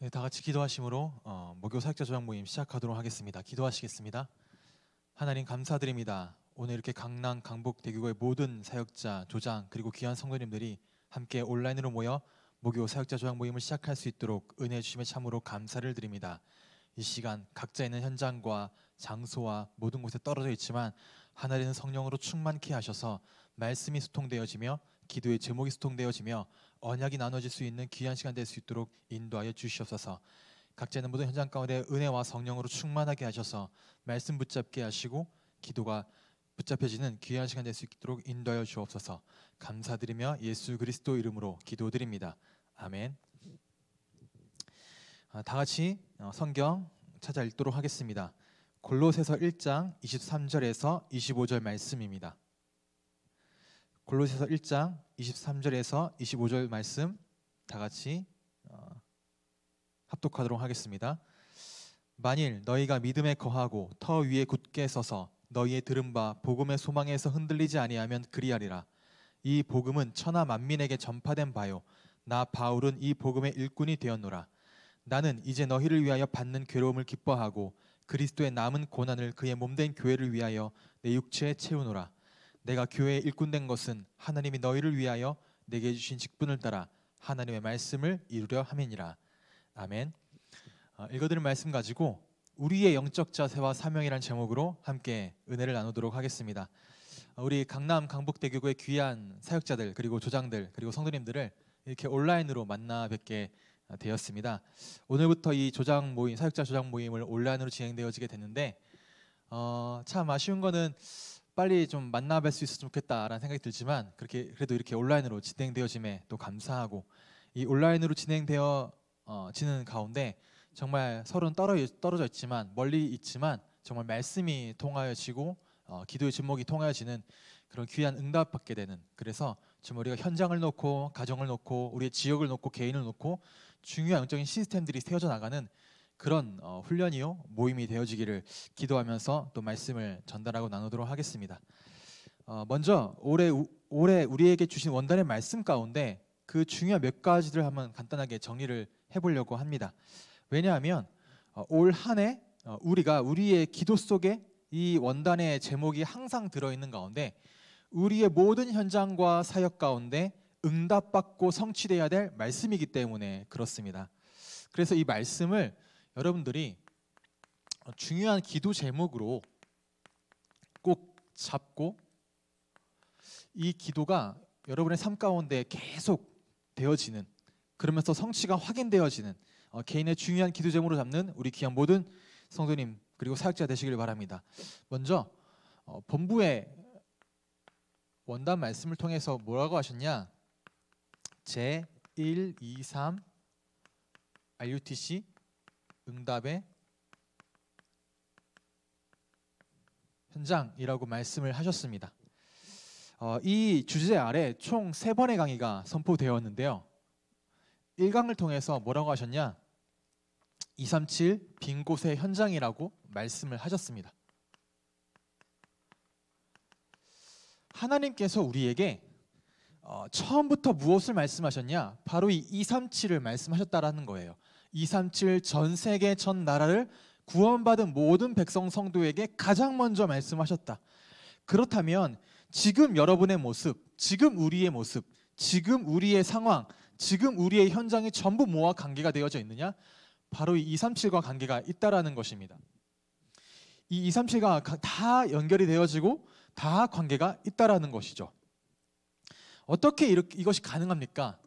네, 다 같이 기도하심으로 어, 목요 사역자 조장 모임 시작하도록 하겠습니다. 기도하시겠습니다. 하나님 감사드립니다. 오늘 이렇게 강남 강북 대교의 모든 사역자 조장 그리고 귀한 성도님들이 함께 온라인으로 모여 목요 사역자 조장 모임을 시작할 수 있도록 은혜 주심에 참으로 감사를 드립니다. 이 시간 각자 있는 현장과 장소와 모든 곳에 떨어져 있지만 하나님은 성령으로 충만케 하셔서 말씀이 소통되어지며 기도의 제목이 소통되어지며 언약이 나눠질 수 있는 귀한 시간 될 수 있도록 인도하여 주시옵소서. 각자는 모든 현장 가운데 은혜와 성령으로 충만하게 하셔서 말씀 붙잡게 하시고 기도가 붙잡혀지는 귀한 시간 될 수 있도록 인도하여 주옵소서. 감사드리며 예수 그리스도 이름으로 기도드립니다. 아멘. 아, 다 같이 어, 성경 찾아 읽도록 하겠습니다. 골로새서 1장 23절에서 25절 말씀입니다. 골로새서 1장 23절에서 25절 말씀 다 같이 어, 합독하도록 하겠습니다. 만일 너희가 믿음에 거하고 터 위에 굳게 서서 너희의 들은 바 복음의 소망에서 흔들리지 아니하면 그리하리라. 이 복음은 천하 만민에게 전파된 바요. 나 바울은 이 복음의 일꾼이 되었노라. 나는 이제 너희를 위하여 받는 괴로움을 기뻐하고 그리스도의 남은 고난을 그의 몸 된 교회를 위하여 내 육체에 채우노라. 내가 교회에 일꾼된 것은 하나님이 너희를 위하여 내게 주신 직분을 따라 하나님의 말씀을 이루려 함이니라. 아멘. 어, 읽어드린 말씀 가지고 우리의 영적 자세와 사명이란 제목으로 함께 은혜를 나누도록 하겠습니다. 어, 우리 강남 강북대교구의 귀한 사역자들 그리고 조장들 그리고 성도님들을 이렇게 온라인으로 만나 뵙게 어, 되었습니다. 오늘부터 이 조장 모임 사역자 조장 모임을 온라인으로 진행되어지게 됐는데 어, 참 아쉬운 거는 빨리 좀 만나뵐 수 있었으면 좋겠다라는 생각이 들지만 그렇게 그래도 이렇게 온라인으로 진행되어짐에 또 감사하고 이 온라인으로 진행되어지는 어, 가운데 정말 서로 떨어져 있지만 멀리 있지만 정말 말씀이 통하여지고 어, 기도의 제목이 통하여지는 그런 귀한 응답받게 되는 그래서 지금 우리가 현장을 놓고 가정을 놓고 우리의 지역을 놓고 개인을 놓고 중요한 영적인 시스템들이 세워져 나가는 그런 어, 훈련이요 모임이 되어지기를 기도하면서 또 말씀을 전달하고 나누도록 하겠습니다. 어, 먼저 올해 우, 올해 우리에게 주신 원단의 말씀 가운데 그 중요한 몇 가지를 한번 간단하게 정리를 해보려고 합니다. 왜냐하면 어, 올 한해 어, 우리가 우리의 기도 속에 이 원단의 제목이 항상 들어있는 가운데 우리의 모든 현장과 사역 가운데 응답받고 성취돼야 될 말씀이기 때문에 그렇습니다. 그래서 이 말씀을 여러분들이 중요한 기도 제목으로 꼭 잡고 이 기도가 여러분의 삶 가운데 계속 되어지는 그러면서 성취가 확인되어지는 어, 개인의 중요한 기도 제목으로 잡는 우리 귀한 모든 성도님 그리고 사역자 되시길 바랍니다. 먼저 어, 본부의 원단 말씀을 통해서 뭐라고 하셨냐? 제 1, 2, 3 RUTC 응답의 현장이라고 말씀을 하셨습니다. 어, 이 주제 아래 총 세 번의 강의가 선포되었는데요. 1강을 통해서 뭐라고 하셨냐? 237 빈 곳의 현장이라고 말씀을 하셨습니다. 하나님께서 우리에게 어, 처음부터 무엇을 말씀하셨냐? 바로 이 237을 말씀하셨다라는 거예요. 237전 세계 전 나라를 구원받은 모든 백성 성도에게 가장 먼저 말씀하셨다. 그렇다면 지금 여러분의 모습, 지금 우리의 모습, 지금 우리의 상황, 지금 우리의 현장이 전부 뭐와 관계가 되어져 있느냐? 바로 이 237과 관계가 있다라는 것입니다. 이 237과 다 연결이 되어지고 다 관계가 있다라는 것이죠. 어떻게 이렇게 이것이 가능합니까?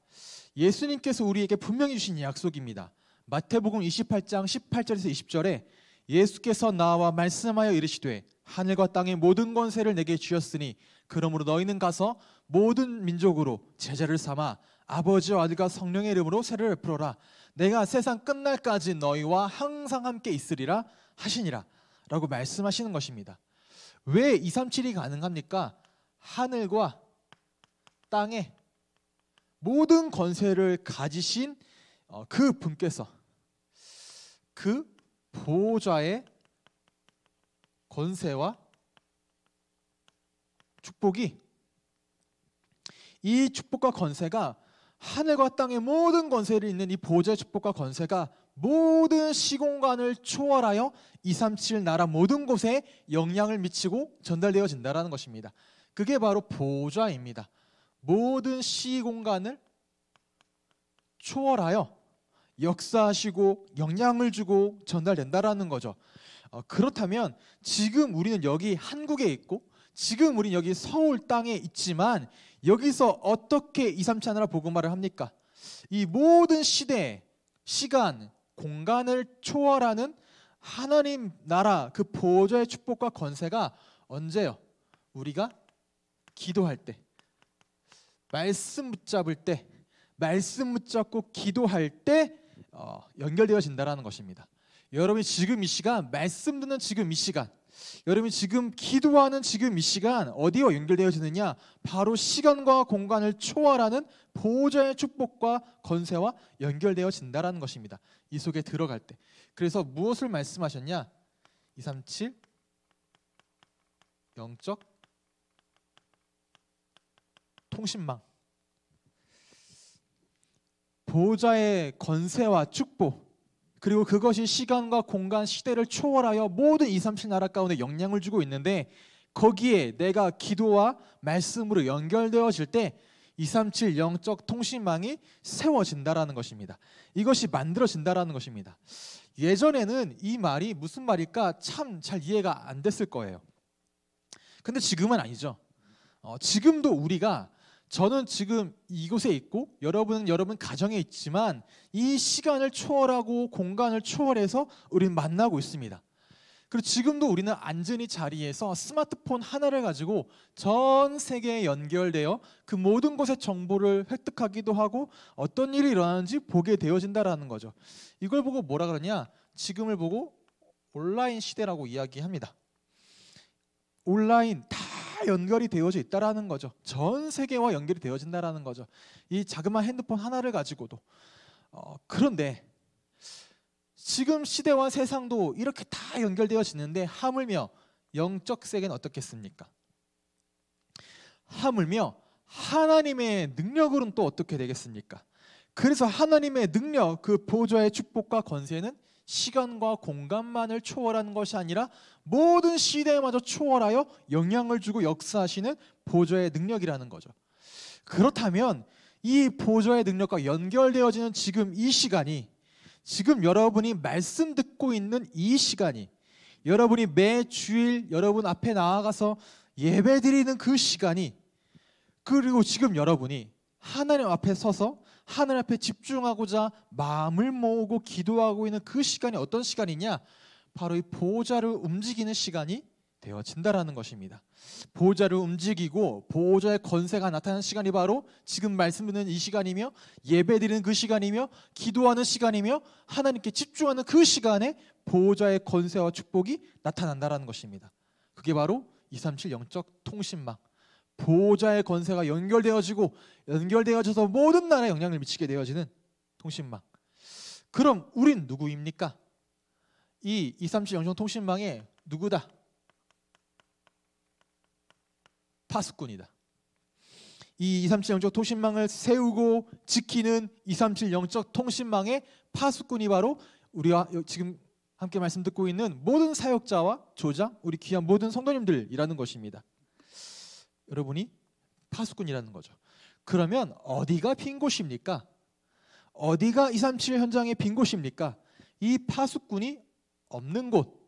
예수님께서 우리에게 분명히 주신 약속입니다. 마태복음 28장 18절에서 20절에 예수께서 나와 말씀하여 이르시되 하늘과 땅의 모든 권세를 내게 주셨으니 그러므로 너희는 가서 모든 민족으로 제자를 삼아 아버지와 아들과 성령의 이름으로 세를 베풀어라 내가 세상 끝날까지 너희와 항상 함께 있으리라 하시니라 라고 말씀하시는 것입니다 왜 237이 가능합니까? 하늘과 땅의 모든 권세를 가지신 어, 그 분께서 그 보호자의 권세와 축복이 이 축복과 권세가 하늘과 땅의 모든 권세를 잇는이 보호자의 축복과 권세가 모든 시공간을 초월하여 237 나라 모든 곳에 영향을 미치고 전달되어진다라는 것입니다. 그게 바로 보좌입니다 모든 시공간을 초월하여 역사하시고 영향을 주고 전달된다라는 거죠. 어, 그렇다면 지금 우리는 여기 한국에 있고 지금 우리는 여기 서울 땅에 있지만 여기서 어떻게 이삼차나라 복음화를 합니까? 이 모든 시대, 시간, 공간을 초월하는 하나님 나라 그 보호자의 축복과 권세가 언제요? 우리가 기도할 때, 말씀 붙잡을 때, 말씀 붙잡고 기도할 때 어, 연결되어진다라는 것입니다. 여러분이 지금 이 시간 말씀 듣는 지금 이 시간 여러분이 지금 기도하는 지금 이 시간 어디와 연결되어지느냐 바로 시간과 공간을 초월하는 보호자의 축복과 건세와 연결되어진다라는 것입니다 이 속에 들어갈 때 그래서 무엇을 말씀하셨냐 237 영적 통신망 보호자의 건세와 축복 그리고 그것이 시간과 공간, 시대를 초월하여 모든 2, 3, 7 나라 가운데 영향을 주고 있는데 거기에 내가 기도와 말씀으로 연결되어질 때 237 영적 통신망이 세워진다라는 것입니다. 이것이 만들어진다라는 것입니다. 예전에는 이 말이 무슨 말일까 참 잘 이해가 안 됐을 거예요. 근데 지금은 아니죠. 어, 지금도 우리가 저는 지금 이곳에 있고 여러분은 여러분 가정에 있지만 이 시간을 초월하고 공간을 초월해서 우리는 만나고 있습니다. 그리고 지금도 우리는 앉은 이 자리에서 스마트폰 하나를 가지고 전 세계에 연결되어 그 모든 곳의 정보를 획득하기도 하고 어떤 일이 일어나는지 보게 되어진다라는 거죠. 이걸 보고 뭐라 그러냐? 지금을 보고 온라인 시대라고 이야기합니다. 온라인 다 연결이 되어져 있다라는 거죠. 전 세계와 연결이 되어진다라는 거죠. 이 자그마한 핸드폰 하나를 가지고도 어, 그런데 지금 시대와 세상도 이렇게 다 연결되어지는데 하물며 영적 세계는 어떻겠습니까? 하물며 하나님의 능력으로는 또 어떻게 되겠습니까? 그래서 하나님의 능력, 그 보좌의 축복과 권세는 시간과 공간만을 초월한 것이 아니라 모든 시대마저 에 초월하여 영향을 주고 역사하시는 보좌의 능력이라는 거죠. 그렇다면 이 보좌의 능력과 연결되어지는 지금 이 시간이 지금 여러분이 말씀 듣고 있는 이 시간이 여러분이 매 주일 여러분 앞에 나아가서 예배 드리는 그 시간이 그리고 지금 여러분이 하나님 앞에 서서 하늘 앞에 집중하고자 마음을 모으고 기도하고 있는 그 시간이 어떤 시간이냐? 바로 이 보호자를 움직이는 시간이 되어진다라는 것입니다. 보호자를 움직이고 보호자의 권세가 나타나는 시간이 바로 지금 말씀드리는 이 시간이며 예배드리는 그 시간이며 기도하는 시간이며 하나님께 집중하는 그 시간에 보호자의 권세와 축복이 나타난다라는 것입니다. 그게 바로 237 영적 통신망 보호자의 권세가 연결되어지고 연결되어져서 모든 나라에 영향을 미치게 되어지는 통신망. 그럼 우린 누구입니까? 이 237 영종 통신망에 누구다? 파수꾼이다. 이 237 영적 통신망을 세우고 지키는 237 영적 통신망의 파수꾼이 바로 우리와 지금 함께 말씀 듣고 있는 모든 사역자와 조장, 우리 귀한 모든 성도님들이라는 것입니다. 여러분이 파수꾼이라는 거죠. 그러면 어디가 빈 곳입니까? 어디가 237 현장의 빈 곳입니까? 이 파수꾼이 없는 곳.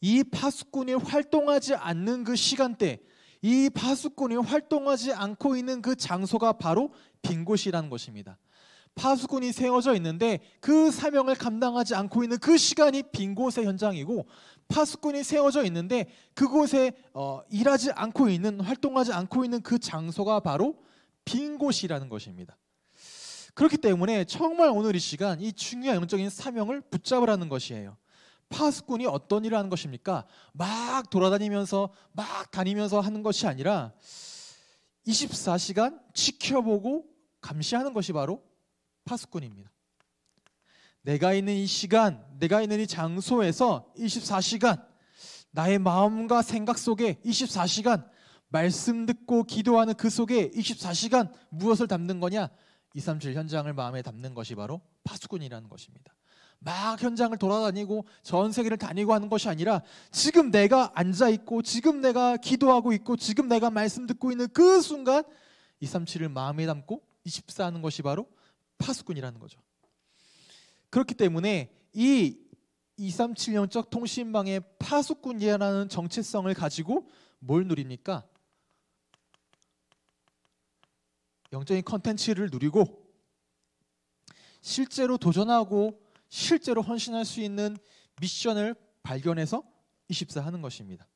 이 파수꾼이 활동하지 않는 그 시간대, 이 파수꾼이 활동하지 않고 있는 그 장소가 바로 빈 곳이라는 것입니다. 파수꾼이 세워져 있는데 그 사명을 감당하지 않고 있는 그 시간이 빈 곳의 현장이고 파수꾼이 세워져 있는데 그곳에 어, 일하지 않고 있는 활동하지 않고 있는 그 장소가 바로 빈 곳이라는 것입니다. 그렇기 때문에 정말 오늘 이 시간 이 중요한 영적인 사명을 붙잡으라는 것이에요. 파수꾼이 어떤 일을 하는 것입니까? 막 돌아다니면서 막 다니면서 하는 것이 아니라 24시간 지켜보고 감시하는 것이 바로 파수꾼입니다. 내가 있는 이 시간, 내가 있는 이 장소에서 24시간 나의 마음과 생각 속에 24시간 말씀 듣고 기도하는 그 속에 24시간 무엇을 담는 거냐? 237 현장을 마음에 담는 것이 바로 파수꾼이라는 것입니다. 막 현장을 돌아다니고 전 세계를 다니고 하는 것이 아니라 지금 내가 앉아 있고 지금 내가 기도하고 있고 지금 내가 말씀 듣고 있는 그 순간 237을 마음에 담고 24하는 것이 바로 파수꾼이라는 거죠. 그렇기 때문에 이 237형적 통신망의 파수꾼이라는 정체성을 가지고 뭘 누립니까? 영적인 컨텐츠를 누리고 실제로 도전하고 실제로 헌신할 수 있는 미션을 발견해서 24 하는 것입니다.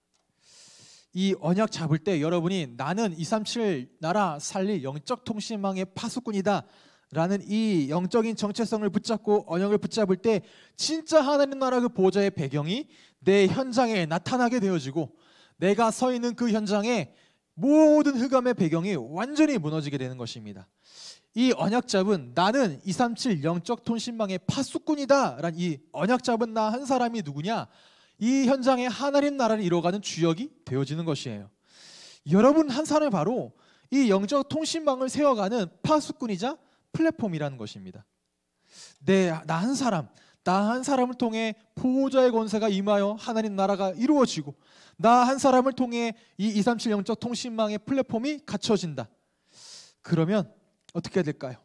이 언약 잡을 때 여러분이 나는 237 나라 살릴 영적 통신망의 파수꾼이다 라는 이 영적인 정체성을 붙잡고 언약을 붙잡을 때 진짜 하나님 나라 그 보좌의 배경이 내 현장에 나타나게 되어지고 내가 서 있는 그 현장에 모든 흑암의 배경이 완전히 무너지게 되는 것입니다. 이 언약 잡은 나는 237 영적 통신망의 파수꾼이다 라는 이 언약 잡은 나 한 사람이 누구냐? 이 현장에 하나님 나라를 이뤄가는 주역이 되어지는 것이에요. 여러분 한 사람이 바로 이 영적 통신망을 세워가는 파수꾼이자 플랫폼이라는 것입니다. 내 나한 네, 사람, 나 한 사람을 통해 보호자의 권세가 임하여 하나님 나라가 이루어지고 나 한 사람을 통해 이 237 영적 통신망의 플랫폼이 갖춰진다. 그러면 어떻게 될까요?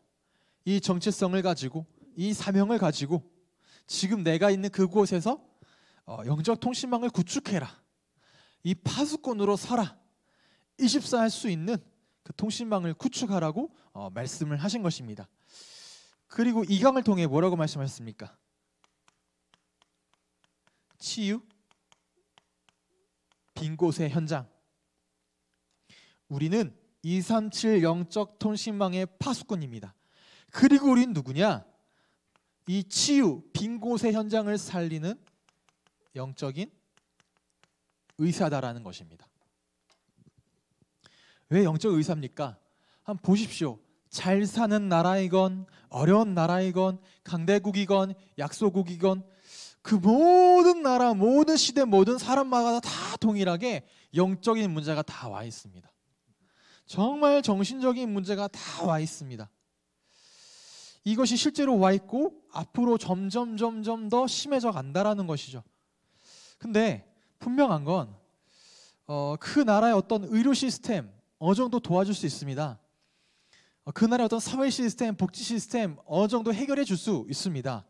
이 정체성을 가지고 이 사명을 가지고 지금 내가 있는 그곳에서 어, 영적 통신망을 구축해라. 이 파수꾼으로 살아. 24 할 수 있는 그 통신망을 구축하라고 어, 말씀을 하신 것입니다. 그리고 이강을 통해 뭐라고 말씀하셨습니까? 치유 빈 곳의 현장 우리는 237 영적 통신망의 파수꾼입니다. 그리고 우린 누구냐? 이 치유 빈 곳의 현장을 살리는 영적인 의사다라는 것입니다. 왜 영적 의사입니까? 한번 보십시오. 잘 사는 나라이건 어려운 나라이건 강대국이건 약소국이건 그 모든 나라 모든 시대 모든 사람마다 다 동일하게 영적인 문제가 다 와 있습니다. 정말 정신적인 문제가 다 와 있습니다. 이것이 실제로 와 있고 앞으로 점점 점점 더 심해져 간다라는 것이죠. 근데 분명한 건그 어, 그 나라의 어떤 의료 시스템 어느 정도 도와줄 수 있습니다. 어, 그날의 어떤 사회 시스템, 복지 시스템 어느 정도 해결해 줄 수 있습니다.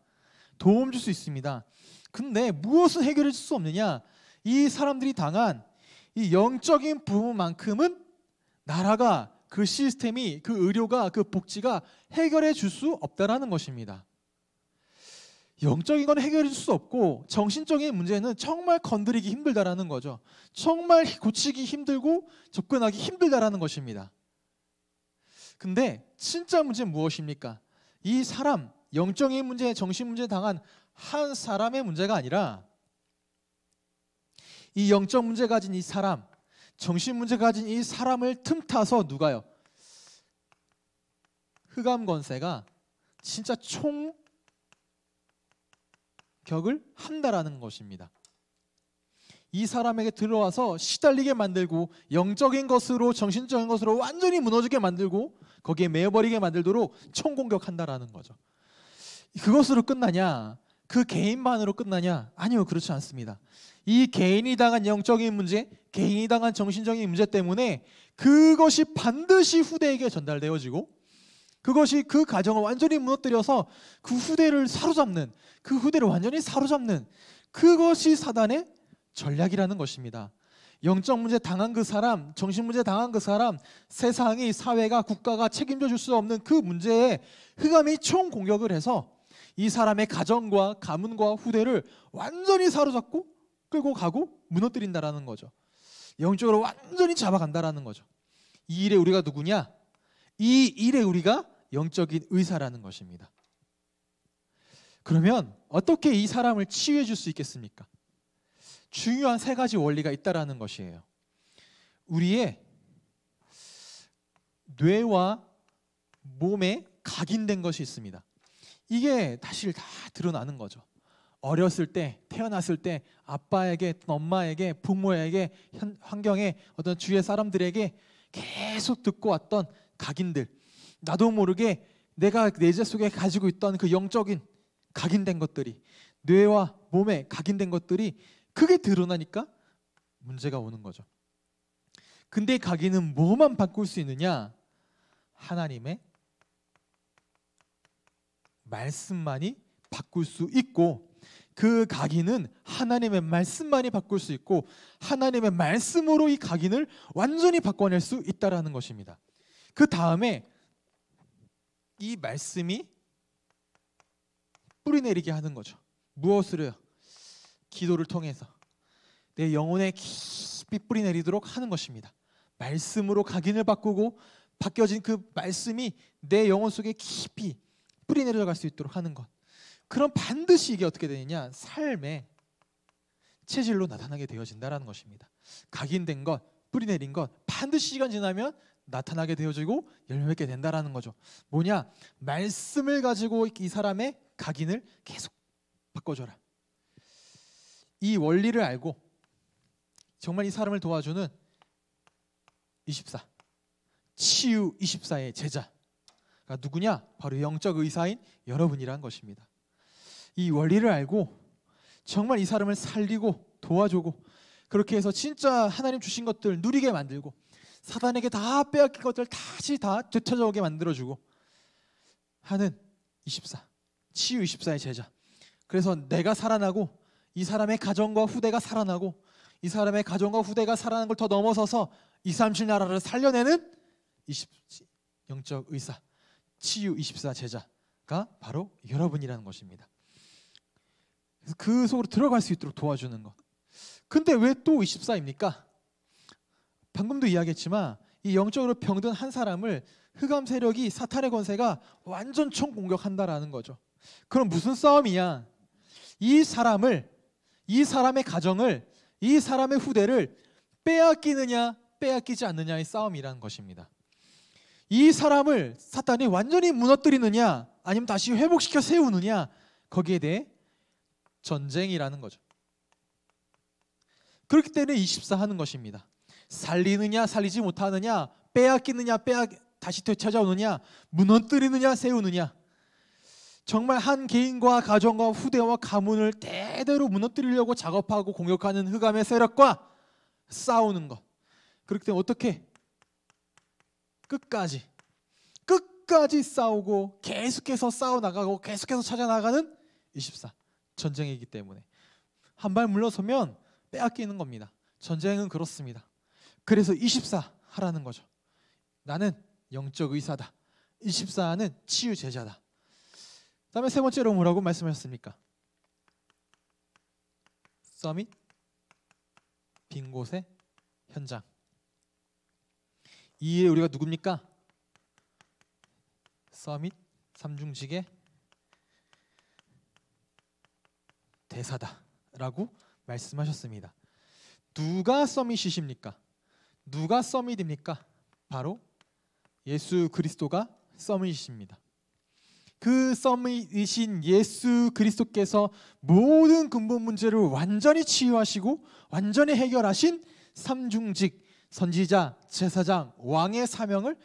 도움 줄 수 있습니다. 근데 무엇은 해결해 줄 수 없느냐? 이 사람들이 당한 이 영적인 부분만큼은 나라가 그 시스템이 그 의료가 그 복지가 해결해 줄 수 없다라는 것입니다. 영적인 건 해결해 줄 수 없고 정신적인 문제는 정말 건드리기 힘들다라는 거죠. 정말 고치기 힘들고 접근하기 힘들다라는 것입니다. 근데 진짜 문제는 무엇입니까? 이 사람 영적인 문제, 정신 문제 당한 한 사람의 문제가 아니라 이 영적 문제 가진 이 사람, 정신 문제 가진 이 사람을 틈타서 누가요? 흑암 건세가 진짜 총 격을 한다라는 것입니다. 이 사람에게 들어와서 시달리게 만들고 영적인 것으로 정신적인 것으로 완전히 무너지게 만들고 거기에 매어버리게 만들도록 총공격한다라는 거죠. 그것으로 끝나냐? 그 개인만으로 끝나냐? 아니요, 그렇지 않습니다. 이 개인이 당한 영적인 문제, 개인이 당한 정신적인 문제 때문에 그것이 반드시 후대에게 전달되어지고 그것이 그 가정을 완전히 무너뜨려서 그 후대를 사로잡는, 그 후대를 완전히 사로잡는 그것이 사단의 전략이라는 것입니다. 영적 문제 당한 그 사람, 정신 문제 당한 그 사람, 세상이, 사회가, 국가가 책임져 줄 수 없는 그 문제에 흑암이 총 공격을 해서 이 사람의 가정과 가문과 후대를 완전히 사로잡고 끌고 가고 무너뜨린다라는 거죠. 영적으로 완전히 잡아간다라는 거죠. 이 일에 우리가 누구냐? 이 일에 우리가 영적인 의사라는 것입니다. 그러면 어떻게 이 사람을 치유해 줄 수 있겠습니까? 중요한 세 가지 원리가 있다라는 것이에요. 우리의 뇌와 몸에 각인된 것이 있습니다. 이게 사실 다 드러나는 거죠. 어렸을 때 태어났을 때 아빠에게 엄마에게 부모에게 현, 환경에 어떤 주위의 사람들에게 계속 듣고 왔던 각인들 나도 모르게 내가 내재 속에 가지고 있던 그 영적인 각인된 것들이 뇌와 몸에 각인된 것들이 그게 드러나니까 문제가 오는 거죠. 근데 가기는 뭐만 바꿀 수 있느냐? 하나님의 말씀만이 바꿀 수 있고 그 각인은 하나님의 말씀만이 바꿀 수 있고 하나님의 말씀으로 이 각인을 완전히 바꿔낼 수 있다라는 것입니다. 그 다음에 이 말씀이 뿌리내리게 하는 거죠. 무엇을요? 기도를 통해서 내 영혼에 깊이 뿌리 내리도록 하는 것입니다. 말씀으로 각인을 바꾸고 바뀌어진 그 말씀이 내 영혼 속에 깊이 뿌리 내려갈 수 있도록 하는 것. 그럼 반드시 이게 어떻게 되느냐? 삶의 체질로 나타나게 되어진다라는 것입니다. 각인된 것, 뿌리 내린 것 반드시 시간 지나면 나타나게 되어지고 열매 맺게 된다라는 거죠. 뭐냐? 말씀을 가지고 이 사람의 각인을 계속 바꿔줘라. 이 원리를 알고 정말 이 사람을 도와주는 24 치유 24의 제자가 누구냐? 바로 영적 의사인 여러분이란 것입니다. 이 원리를 알고 정말 이 사람을 살리고 도와주고 그렇게 해서 진짜 하나님 주신 것들 누리게 만들고 사단에게 다 빼앗긴 것들 다시 다 되찾아오게 만들어주고 하는 24 치유 24의 제자 그래서 내가 살아나고 이 사람의 가정과 후대가 살아나고 이 사람의 가정과 후대가 살아난 걸더 넘어서서 2, 3, 7 나라를 살려내는 20, 영적 의사 치유 24 제자가 바로 여러분이라는 것입니다. 그래서 그 속으로 들어갈 수 있도록 도와주는 것. 근데 왜 또 24입니까? 방금도 이야기했지만 이 영적으로 병든 한 사람을 흑암 세력이 사탄의 권세가 완전 총 공격한다라는 거죠. 그럼 무슨 싸움이야이 사람을 이 사람의 가정을 이 사람의 후대를 빼앗기느냐 빼앗기지 않느냐의 싸움이라는 것입니다. 이 사람을 사탄이 완전히 무너뜨리느냐 아니면 다시 회복시켜 세우느냐 거기에 대해 전쟁이라는 거죠. 그렇기 때문에 24 하는 것입니다. 살리느냐 살리지 못하느냐 빼앗기느냐 빼앗 다시 되찾아오느냐 무너뜨리느냐 세우느냐 정말 한 개인과 가정과 후대와 가문을 대대로 무너뜨리려고 작업하고 공격하는 흑암의 세력과 싸우는 것. 그렇기 때문에 어떻게 끝까지 끝까지 싸우고 계속해서 싸워 나가고 계속해서 찾아 나가는 24 전쟁이기 때문에 한 발 물러서면 빼앗기는 겁니다. 전쟁은 그렇습니다. 그래서 24 하라는 거죠. 나는 영적 의사다. 24는 치유 제자다. 다음에 세 번째로 뭐라고 말씀하셨습니까? 서밋 빈 곳의 현장 이에 우리가 누굽니까? 서밋 삼중직의 대사다라고 말씀하셨습니다. 누가 서밋이십니까? 누가 서밋입니까? 바로 예수 그리스도가 서밋이십니다. 그 썸이신 예수 그리스도께서 모든 근본 문제를 완전히 치유하시고 완전히 해결하신 삼중직 선지자, 제사장, 왕의 사명을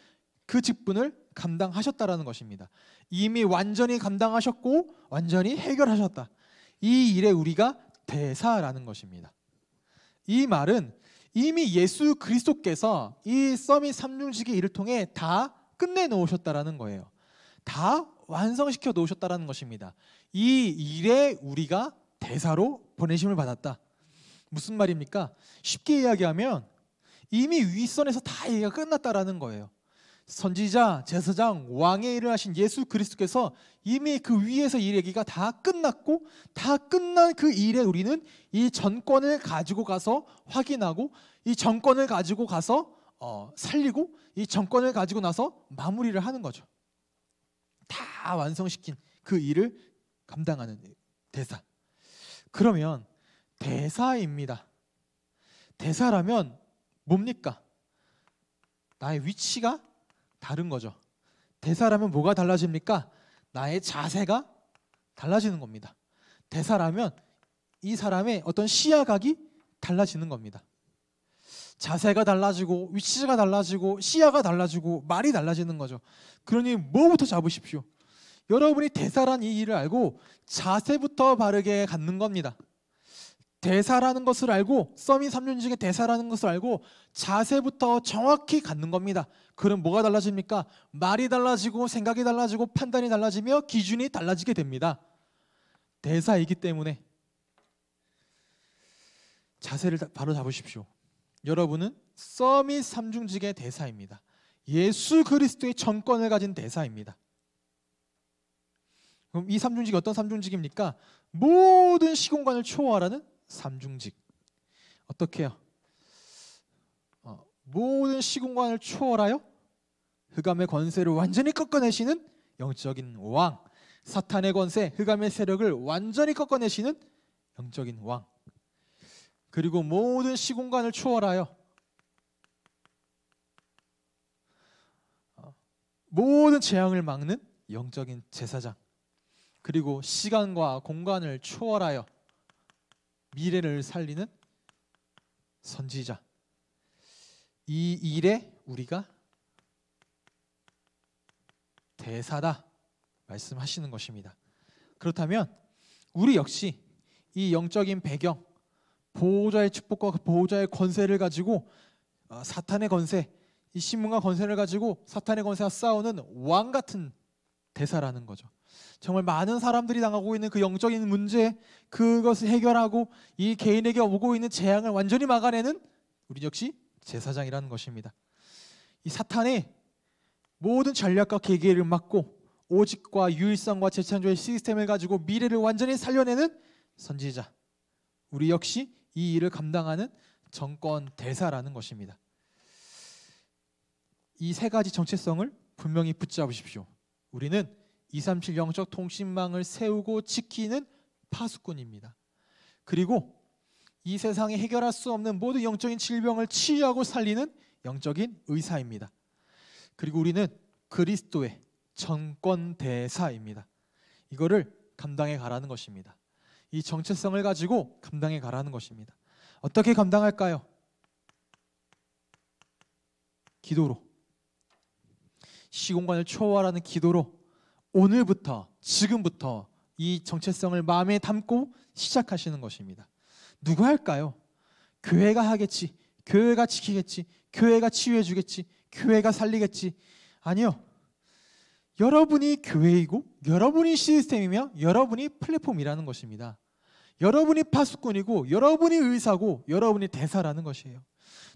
그 직분을 감당하셨다라는 것입니다. 이미 완전히 감당하셨고 완전히 해결하셨다. 이 일에 우리가 대사라는 것입니다. 이 말은 이미 예수 그리스도께서 이 썸이 삼중직의 일을 통해 다 끝내 놓으셨다라는 거예요. 다 완성시켜 놓으셨다라는 것입니다. 이 일에 우리가 대사로 보내심을 받았다. 무슨 말입니까? 쉽게 이야기하면 이미 윗선에서 다 얘기가 끝났다라는 거예요. 선지자, 제사장, 왕의 일을 하신 예수 그리스도께서 이미 그 위에서 일 얘기가 다 끝났고 다 끝난 그 일에 우리는 이 전권을 가지고 가서 확인하고 이 전권을 가지고 가서 어, 살리고 이 정권을 가지고 나서 마무리를 하는 거죠. 다 완성시킨 그 일을 감당하는 대사. 그러면 대사입니다. 대사라면 뭡니까? 나의 위치가 다른 거죠. 대사라면 뭐가 달라집니까? 나의 자세가 달라지는 겁니다. 대사라면 이 사람의 어떤 시야각이 달라지는 겁니다. 자세가 달라지고 위치가 달라지고 시야가 달라지고 말이 달라지는 거죠. 그러니 뭐부터 잡으십시오. 여러분이 대사란 이 일을 알고 자세부터 바르게 갖는 겁니다. 대사라는 것을 알고 써민 삼륜직의 대사라는 것을 알고 자세부터 정확히 갖는 겁니다. 그럼 뭐가 달라집니까? 말이 달라지고 생각이 달라지고 판단이 달라지며 기준이 달라지게 됩니다. 대사이기 때문에 자세를 바로 잡으십시오. 여러분은 써밋 삼중직의 대사입니다. 예수 그리스도의 정권을 가진 대사입니다. 그럼 이 삼중직이 어떤 삼중직입니까? 모든 시공간을 초월하는 삼중직. 어떻게요? 어, 모든 시공간을 초월하여 흑암의 권세를 완전히 꺾어내시는 영적인 왕. 사탄의 권세, 흑암의 세력을 완전히 꺾어내시는 영적인 왕. 그리고 모든 시공간을 초월하여 모든 재앙을 막는 영적인 제사장 그리고 시간과 공간을 초월하여 미래를 살리는 선지자 이 일에 우리가 대사다 말씀하시는 것입니다. 그렇다면 우리 역시 이 영적인 배경 보호자의 축복과 그 보호자의 권세를 가지고 아, 사탄의 권세, 이 신문과 권세를 가지고 사탄의 권세와 싸우는 왕 같은 대사라는 거죠. 정말 많은 사람들이 당하고 있는 그 영적인 문제 그것을 해결하고 이 개인에게 오고 있는 재앙을 완전히 막아내는 우리 역시 제사장이라는 것입니다. 이 사탄의 모든 전략과 계기를 막고 오직과 유일성과 재창조의 시스템을 가지고 미래를 완전히 살려내는 선지자. 우리 역시 이 일을 감당하는 정권 대사라는 것입니다. 이 세 가지 정체성을 분명히 붙잡으십시오. 우리는 237 영적 통신망을 세우고 지키는 파수꾼입니다. 그리고 이 세상에 해결할 수 없는 모든 영적인 질병을 치유하고 살리는 영적인 의사입니다. 그리고 우리는 그리스도의 정권 대사입니다. 이거를 감당해 가라는 것입니다. 이 정체성을 가지고 감당해 가라는 것입니다. 어떻게 감당할까요? 기도로. 시공간을 초월하는 기도로 오늘부터 지금부터 이 정체성을 마음에 담고 시작하시는 것입니다. 누가 할까요? 교회가 하겠지. 교회가 지키겠지. 교회가 치유해 주겠지. 교회가 살리겠지. 아니요. 여러분이 교회이고 여러분이 시스템이며 여러분이 플랫폼이라는 것입니다. 여러분이 파수꾼이고 여러분이 의사고 여러분이 대사라는 것이에요.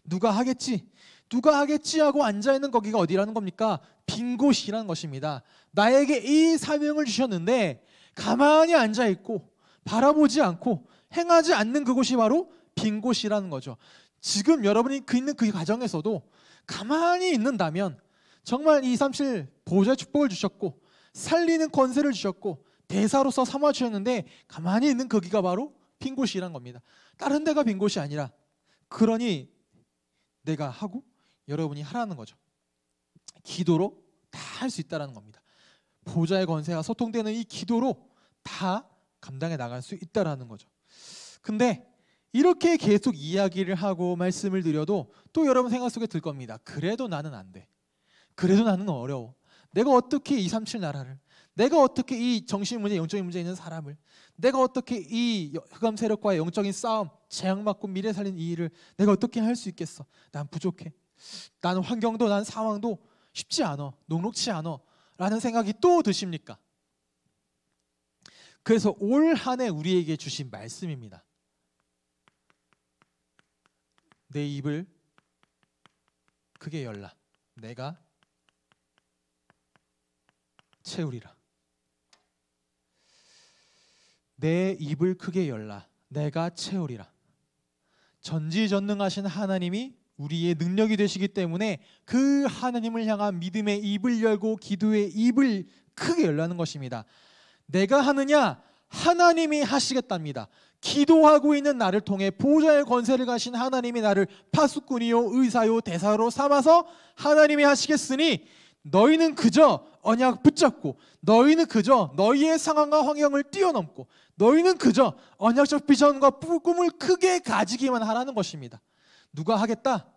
누가 하겠지? 누가 하겠지 하고 앉아 있는 거기가 어디라는 겁니까? 빈 곳이라는 것입니다. 나에게 이 사명을 주셨는데 가만히 앉아 있고 바라보지 않고 행하지 않는 그곳이 바로 빈 곳이라는 거죠. 지금 여러분이 그 있는 그 과정에서도 가만히 있는다면 정말 237 보좌 축복을 주셨고 살리는 권세를 주셨고 대사로서 삼아 주셨는데 가만히 있는 거기가 바로 빈 곳이란 겁니다. 다른 데가 빈 곳이 아니라 그러니 내가 하고 여러분이 하라는 거죠. 기도로 다 할 수 있다라는 겁니다. 보좌의 권세와 소통되는 이 기도로 다 감당해 나갈 수 있다라는 거죠. 근데 이렇게 계속 이야기를 하고 말씀을 드려도 또 여러분 생각 속에 들 겁니다. 그래도 나는 안 돼. 그래도 나는 어려워. 내가 어떻게 2, 3, 7 나라를 내가 어떻게 이 정신 문제, 영적인 문제 있는 사람을 내가 어떻게 이 흑암 세력과의 영적인 싸움, 재앙 맞고 미래 살린 이 일을 내가 어떻게 할 수 있겠어? 난 부족해. 난 환경도 난 상황도 쉽지 않아. 녹록치 않아. 라는 생각이 또 드십니까? 그래서 올한해 우리에게 주신 말씀입니다. 내 입을 크게 열라. 내가 채우리라. 내 입을 크게 열라 내가 채우리라. 전지전능하신 하나님이 우리의 능력이 되시기 때문에 그 하나님을 향한 믿음의 입을 열고 기도의 입을 크게 열라는 것입니다. 내가 하느냐 하나님이 하시겠답니다. 기도하고 있는 나를 통해 보좌의 권세를 가신 하나님이 나를 파수꾼이요 의사요 대사로 삼아서 하나님이 하시겠으니 너희는 그저 언약 붙잡고 너희는 그저 너희의 상황과 환경을 뛰어넘고 너희는 그저 언약적 비전과 꿈을 크게 가지기만 하라는 것입니다. 누가 하겠다?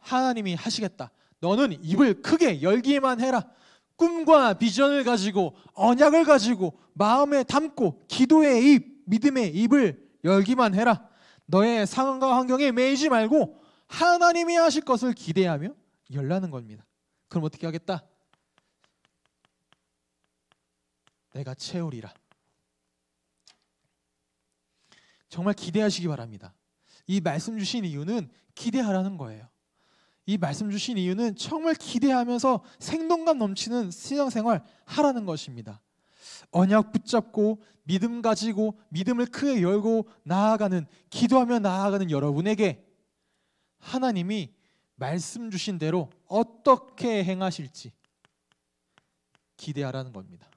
하나님이 하시겠다. 너는 입을 크게 열기만 해라. 꿈과 비전을 가지고 언약을 가지고 마음에 담고 기도의 입, 믿음의 입을 열기만 해라. 너의 상황과 환경에 매이지 말고 하나님이 하실 것을 기대하며 열라는 겁니다. 그럼 어떻게 하겠다? 내가 채우리라. 정말 기대하시기 바랍니다. 이 말씀 주신 이유는 기대하라는 거예요. 이 말씀 주신 이유는 정말 기대하면서 생동감 넘치는 신앙생활 하라는 것입니다. 언약 붙잡고 믿음 가지고 믿음을 크게 열고 나아가는 기도하며 나아가는 여러분에게 하나님이 말씀 주신 대로 어떻게 행하실지 기대하라는 겁니다.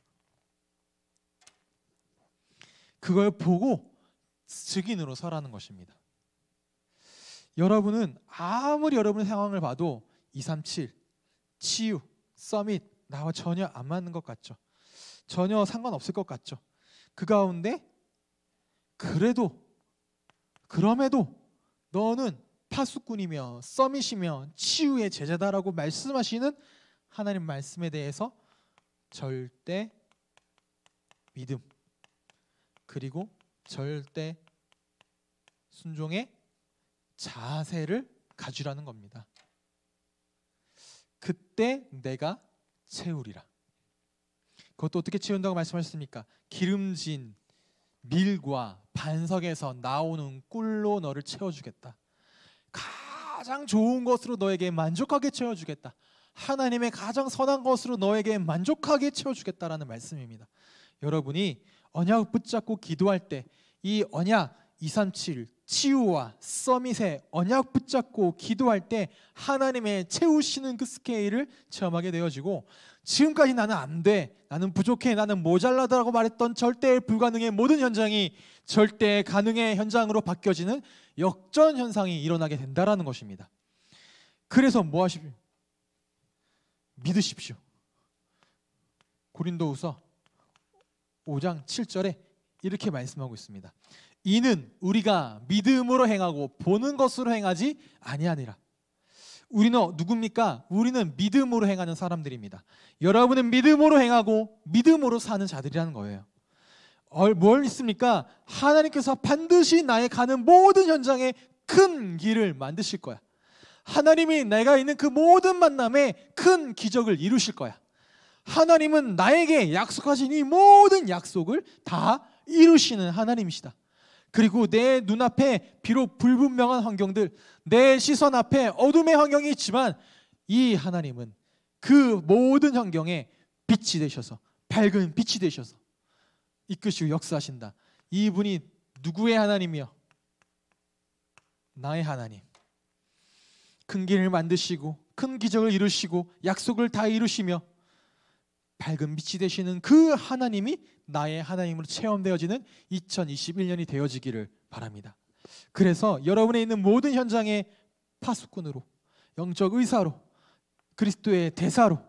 그걸 보고 증인으로 서라는 것입니다. 여러분은 아무리 여러분의 상황을 봐도 237, 치유, 서밋 나와 전혀 안 맞는 것 같죠. 전혀 상관없을 것 같죠. 그 가운데 그래도 그럼에도 너는 파수꾼이며 서밋이며 치유의 제자다라고 말씀하시는 하나님 말씀에 대해서 절대 믿음 그리고 절대 순종의 자세를 가지라는 겁니다. 그때 내가 채우리라. 그것도 어떻게 채운다고 말씀하셨습니까? 기름진 밀과 반석에서 나오는 꿀로 너를 채워주겠다. 가장 좋은 것으로 너에게 만족하게 채워주겠다. 하나님의 가장 선한 것으로 너에게 만족하게 채워주겠다라는 말씀입니다. 여러분이 언약 붙잡고 기도할 때 이 언약 237 치유와 서밋의 언약 붙잡고 기도할 때 하나님의 채우시는 그 스케일을 체험하게 되어지고 지금까지 나는 안 돼, 나는 부족해, 나는 모자라다라고 말했던 절대 불가능의 모든 현장이 절대 가능의 현장으로 바뀌어지는 역전 현상이 일어나게 된다라는 것입니다. 그래서 뭐 하십니까? 믿으십시오. 고린도우서 5장 7절에 이렇게 말씀하고 있습니다. 이는 우리가 믿음으로 행하고 보는 것으로 행하지 아니하니라. 우리는 누굽니까? 우리는 믿음으로 행하는 사람들입니다. 여러분은 믿음으로 행하고 믿음으로 사는 자들이라는 거예요. 뭘 있습니까? 하나님께서 반드시 나의 가는 모든 현장에 큰 길을 만드실 거야. 하나님이 내가 있는 그 모든 만남에 큰 기적을 이루실 거야. 하나님은 나에게 약속하신 이 모든 약속을 다 이루시는 하나님이시다. 그리고 내 눈앞에 비록 불분명한 환경들, 내 시선 앞에 어둠의 환경이 있지만 이 하나님은 그 모든 환경에 빛이 되셔서 밝은 빛이 되셔서 이끄시고 역사하신다. 이분이 누구의 하나님이요? 나의 하나님. 큰 길을 만드시고 큰 기적을 이루시고 약속을 다 이루시며 밝은 빛이 되시는 그 하나님이 나의 하나님으로 체험되어지는 2021년이 되어지기를 바랍니다. 그래서 여러분의 있는 모든 현장의 파수꾼으로 영적 의사로 그리스도의 대사로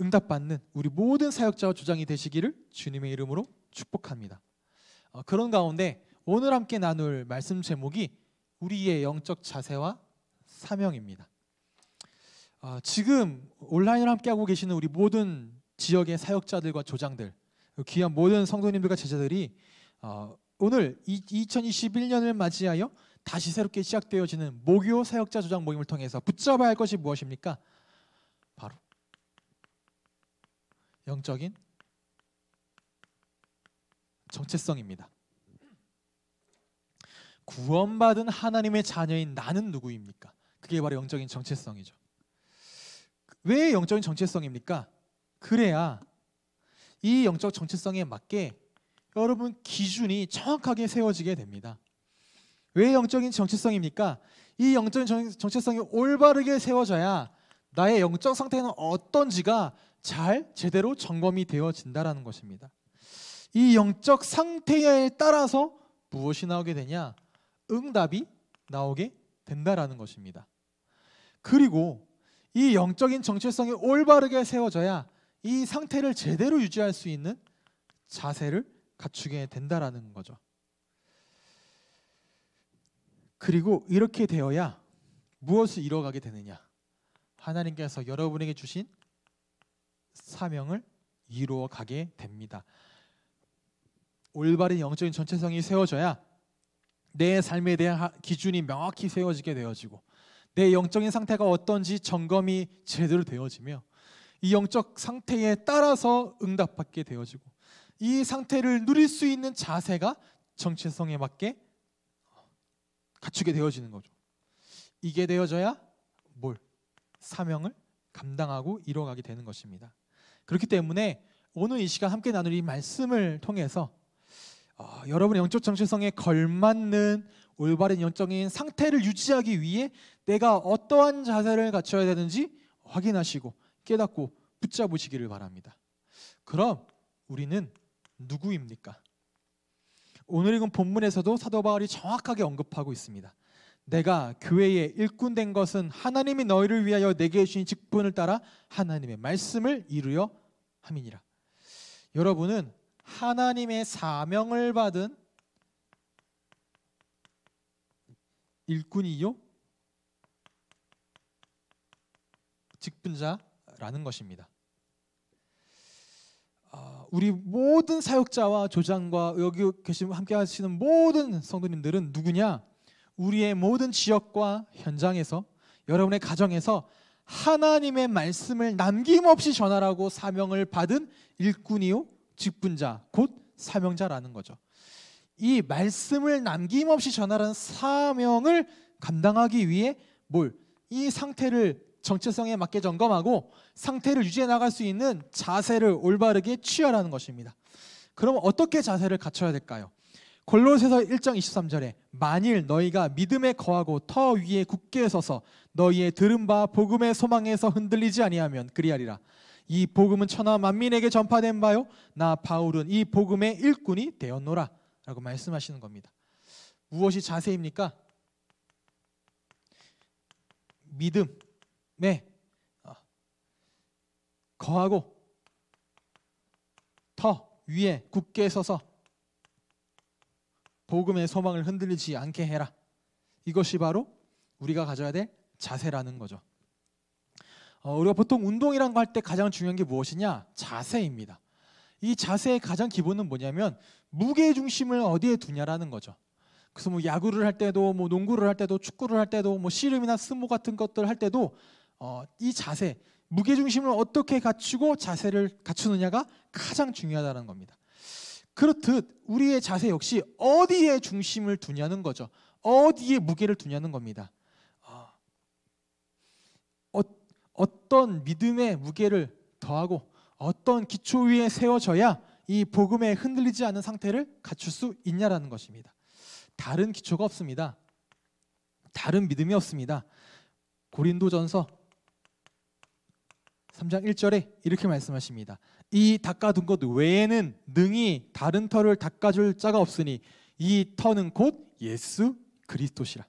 응답받는 우리 모든 사역자와 주장이 되시기를 주님의 이름으로 축복합니다. 어, 그런 가운데 오늘 함께 나눌 말씀 제목이 우리의 영적 자세와 사명입니다. 아, 지금 온라인을 함께하고 계시는 우리 모든 지역의 사역자들과 조장들, 귀한 모든 성도님들과 제자들이 어, 오늘 2021년을 맞이하여 다시 새롭게 시작되어지는 목요 사역자 조장 모임을 통해서 붙잡아야 할 것이 무엇입니까? 바로 영적인 정체성입니다. 구원받은 하나님의 자녀인 나는 누구입니까? 그게 바로 영적인 정체성이죠. 왜 영적인 정체성입니까? 그래야 이 영적 정체성에 맞게 여러분 기준이 정확하게 세워지게 됩니다. 왜 영적인 정체성입니까? 이 영적인 정체성이 올바르게 세워져야 나의 영적 상태는 어떤지가 잘 제대로 점검이 되어진다라는 것입니다. 이 영적 상태에 따라서 무엇이 나오게 되냐? 응답이 나오게 된다라는 것입니다. 그리고 이 영적인 정체성이 올바르게 세워져야 이 상태를 제대로 유지할 수 있는 자세를 갖추게 된다라는 거죠. 그리고 이렇게 되어야 무엇을 이뤄가게 되느냐? 하나님께서 여러분에게 주신 사명을 이루어 가게 됩니다. 올바른 영적인 전체성이 세워져야 내 삶에 대한 기준이 명확히 세워지게 되어지고 내 영적인 상태가 어떤지 점검이 제대로 되어지며 이 영적 상태에 따라서 응답받게 되어지고 이 상태를 누릴 수 있는 자세가 정체성에 맞게 갖추게 되어지는 거죠. 이게 되어져야 뭘 사명을 감당하고 이뤄가게 되는 것입니다. 그렇기 때문에 오늘 이 시간 함께 나눌 이 말씀을 통해서 어, 여러분의 영적 정체성에 걸맞는 올바른 영적인 상태를 유지하기 위해 내가 어떠한 자세를 갖춰야 되는지 확인하시고 깨닫고 붙잡으시기를 바랍니다. 그럼 우리는 누구입니까? 오늘 읽은 본문에서도 사도 바울이 정확하게 언급하고 있습니다. 내가 교회에 일꾼된 것은 하나님이 너희를 위하여 내게 주신 직분을 따라 하나님의 말씀을 이루려 함이니라. 여러분은 하나님의 사명을 받은 일꾼이요 직분자라는 것입니다. 아, 우리 모든 사역자와 조장과 여기 계신 함께 하시는 모든 성도님들은 누구냐? 우리의 모든 지역과 현장에서 여러분의 가정에서 하나님의 말씀을 남김없이 전하라고 사명을 받은 일꾼이요 직분자 곧 사명자라는 거죠. 이 말씀을 남김없이 전하라는 사명을 감당하기 위해 뭘 이 상태를 정체성에 맞게 점검하고 상태를 유지해 나갈 수 있는 자세를 올바르게 취하라는 것입니다. 그럼 어떻게 자세를 갖춰야 될까요? 골로새서 1장 23절에 만일 너희가 믿음에 거하고 터 위에 굳게 서서 너희의 들은 바 복음의 소망에서 흔들리지 아니하면 그리하리라. 이 복음은 천하 만민에게 전파된 바요. 나 바울은 이 복음의 일꾼이 되었노라. 라고 말씀하시는 겁니다. 무엇이 자세입니까? 믿음에 어, 거하고 터 위에 굳게 서서 복음의 소망을 흔들리지 않게 해라. 이것이 바로 우리가 가져야 될 자세라는 거죠. 어, 우리가 보통 운동이란 거할때 가장 중요한 게 무엇이냐? 자세입니다. 이 자세의 가장 기본은 뭐냐면 무게 중심을 어디에 두냐라는 거죠. 그래서 뭐 야구를 할 때도 뭐 농구를 할 때도 축구를 할 때도 뭐 씨름이나 스모 같은 것들 할 때도 어, 이 자세 무게 중심을 어떻게 갖추고 자세를 갖추느냐가 가장 중요하다는 겁니다. 그렇듯 우리의 자세 역시 어디에 중심을 두냐는 거죠. 어디에 무게를 두냐는 겁니다. 어, 어떤 믿음의 무게를 더하고 어떤 기초 위에 세워져야 이 복음에 흔들리지 않은 상태를 갖출 수 있냐라는 것입니다. 다른 기초가 없습니다. 다른 믿음이 없습니다. 고린도전서 3장 1절에 이렇게 말씀하십니다. 이 닦아둔 것 외에는 능히 다른 터를 닦아줄 자가 없으니 이 터는 곧 예수 그리스도시라.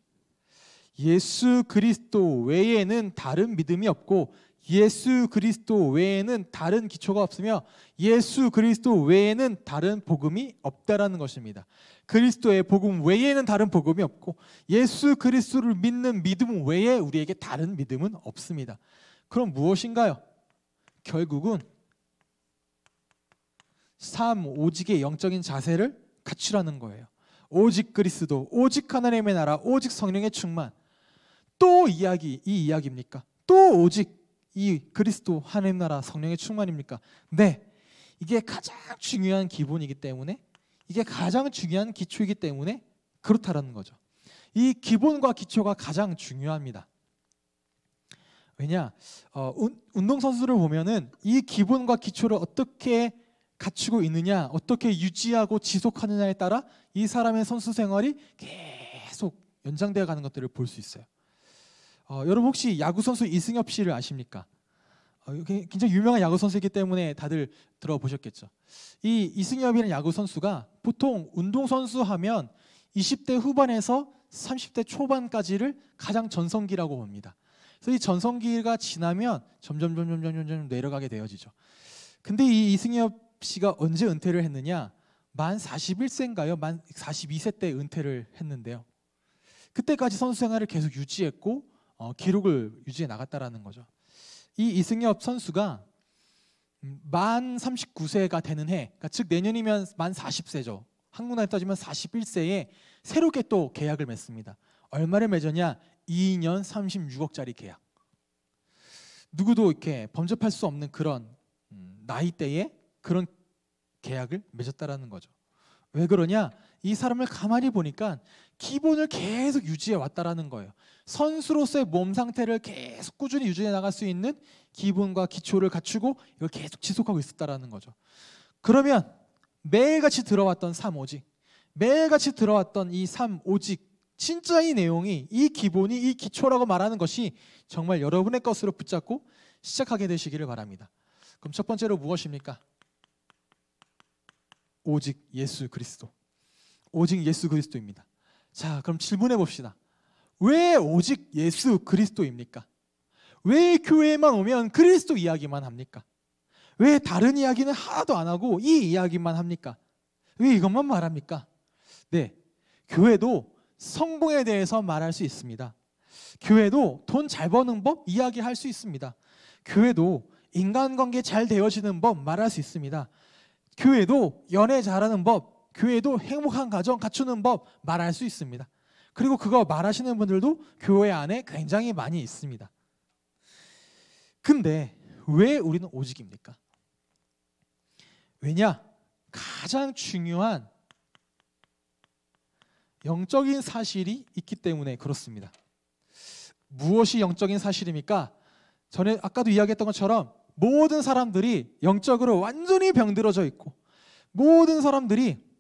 예수 그리스도 외에는 다른 믿음이 없고 예수 그리스도 외에는 다른 기초가 없으며 예수 그리스도 외에는 다른 복음이 없다라는 것입니다. 그리스도의 복음 외에는 다른 복음이 없고 예수 그리스도를 믿는 믿음 외에 우리에게 다른 믿음은 없습니다. 그럼 무엇인가요? 결국은 삶 오직의 영적인 자세를 갖추라는 거예요. 오직 그리스도, 오직 하나님의 나라, 오직 성령의 충만. 또 이야기 이 이야기입니까? 또 오직 이 그리스도 하나님 나라 성령의 충만입니까? 네. 이게 가장 중요한 기본이기 때문에 이게 가장 중요한 기초이기 때문에 그렇다라는 거죠. 이 기본과 기초가 가장 중요합니다. 왜냐 어, 운동 선수를 보면은 이 기본과 기초를 어떻게 갖추고 있느냐, 어떻게 유지하고 지속하느냐에 따라 이 사람의 선수 생활이 계속 연장되어 가는 것들을 볼 수 있어요. 어, 여러분 혹시 야구 선수 이승엽 씨를 아십니까? 어, 굉장히 유명한 야구 선수이기 때문에 다들 들어보셨겠죠. 이 이승엽이라는 야구 선수가 보통 운동 선수 하면 20대 후반에서 30대 초반까지를 가장 전성기라고 봅니다. 그래서 이 전성기가 지나면 점점 점점 점점 점점 내려가게 되어지죠. 근데 이 이승엽 씨가 언제 은퇴를 했느냐? 만 41세인가요? 만 42세 때 은퇴를 했는데요. 그때까지 선수 생활을 계속 유지했고 어, 기록을 유지해 나갔다라는 거죠. 이 이승엽 선수가 음, 만 39세가 되는 해, 그러니까 즉 내년이면 만 40세죠. 한국나라 따지면 41세에 새롭게 또 계약을 맺습니다. 얼마를 맺었냐? 2년 36억짜리 계약. 누구도 이렇게 범접할 수 없는 그런 음, 나이대에 그런 계약을 맺었다라는 거죠. 왜 그러냐? 이 사람을 가만히 보니까 기본을 계속 유지해 왔다라는 거예요. 선수로서의 몸 상태를 계속 꾸준히 유지해 나갈 수 있는 기본과 기초를 갖추고 이걸 계속 지속하고 있었다라는 거죠. 그러면 매일같이 들어왔던 삼오직, 매일같이 들어왔던 이 삼오직, 진짜 이 내용이 이 기본이 이 기초라고 말하는 것이 정말 여러분의 것으로 붙잡고 시작하게 되시기를 바랍니다. 그럼 첫 번째로 무엇입니까? 오직 예수 그리스도. 오직 예수 그리스도입니다. 자, 그럼 질문해 봅시다. 왜 오직 예수 그리스도입니까? 왜 교회에만 오면 그리스도 이야기만 합니까? 왜 다른 이야기는 하나도 안 하고 이 이야기만 합니까? 왜 이것만 말합니까? 네. 교회도 성공에 대해서 말할 수 있습니다. 교회도 돈 잘 버는 법 이야기할 수 있습니다. 교회도 인간관계 잘 되어지는 법 말할 수 있습니다. 교회도 연애 잘하는 법 교회도 행복한 가정 갖추는 법 말할 수 있습니다. 그리고 그거 말하시는 분들도 교회 안에 굉장히 많이 있습니다. 근데 왜 우리는 오직입니까? 왜냐? 가장 중요한 영적인 사실이 있기 때문에 그렇습니다. 무엇이 영적인 사실입니까? 전에 아까도 이야기했던 것처럼 모든 사람들이 영적으로 완전히 병들어져 있고 모든 사람들이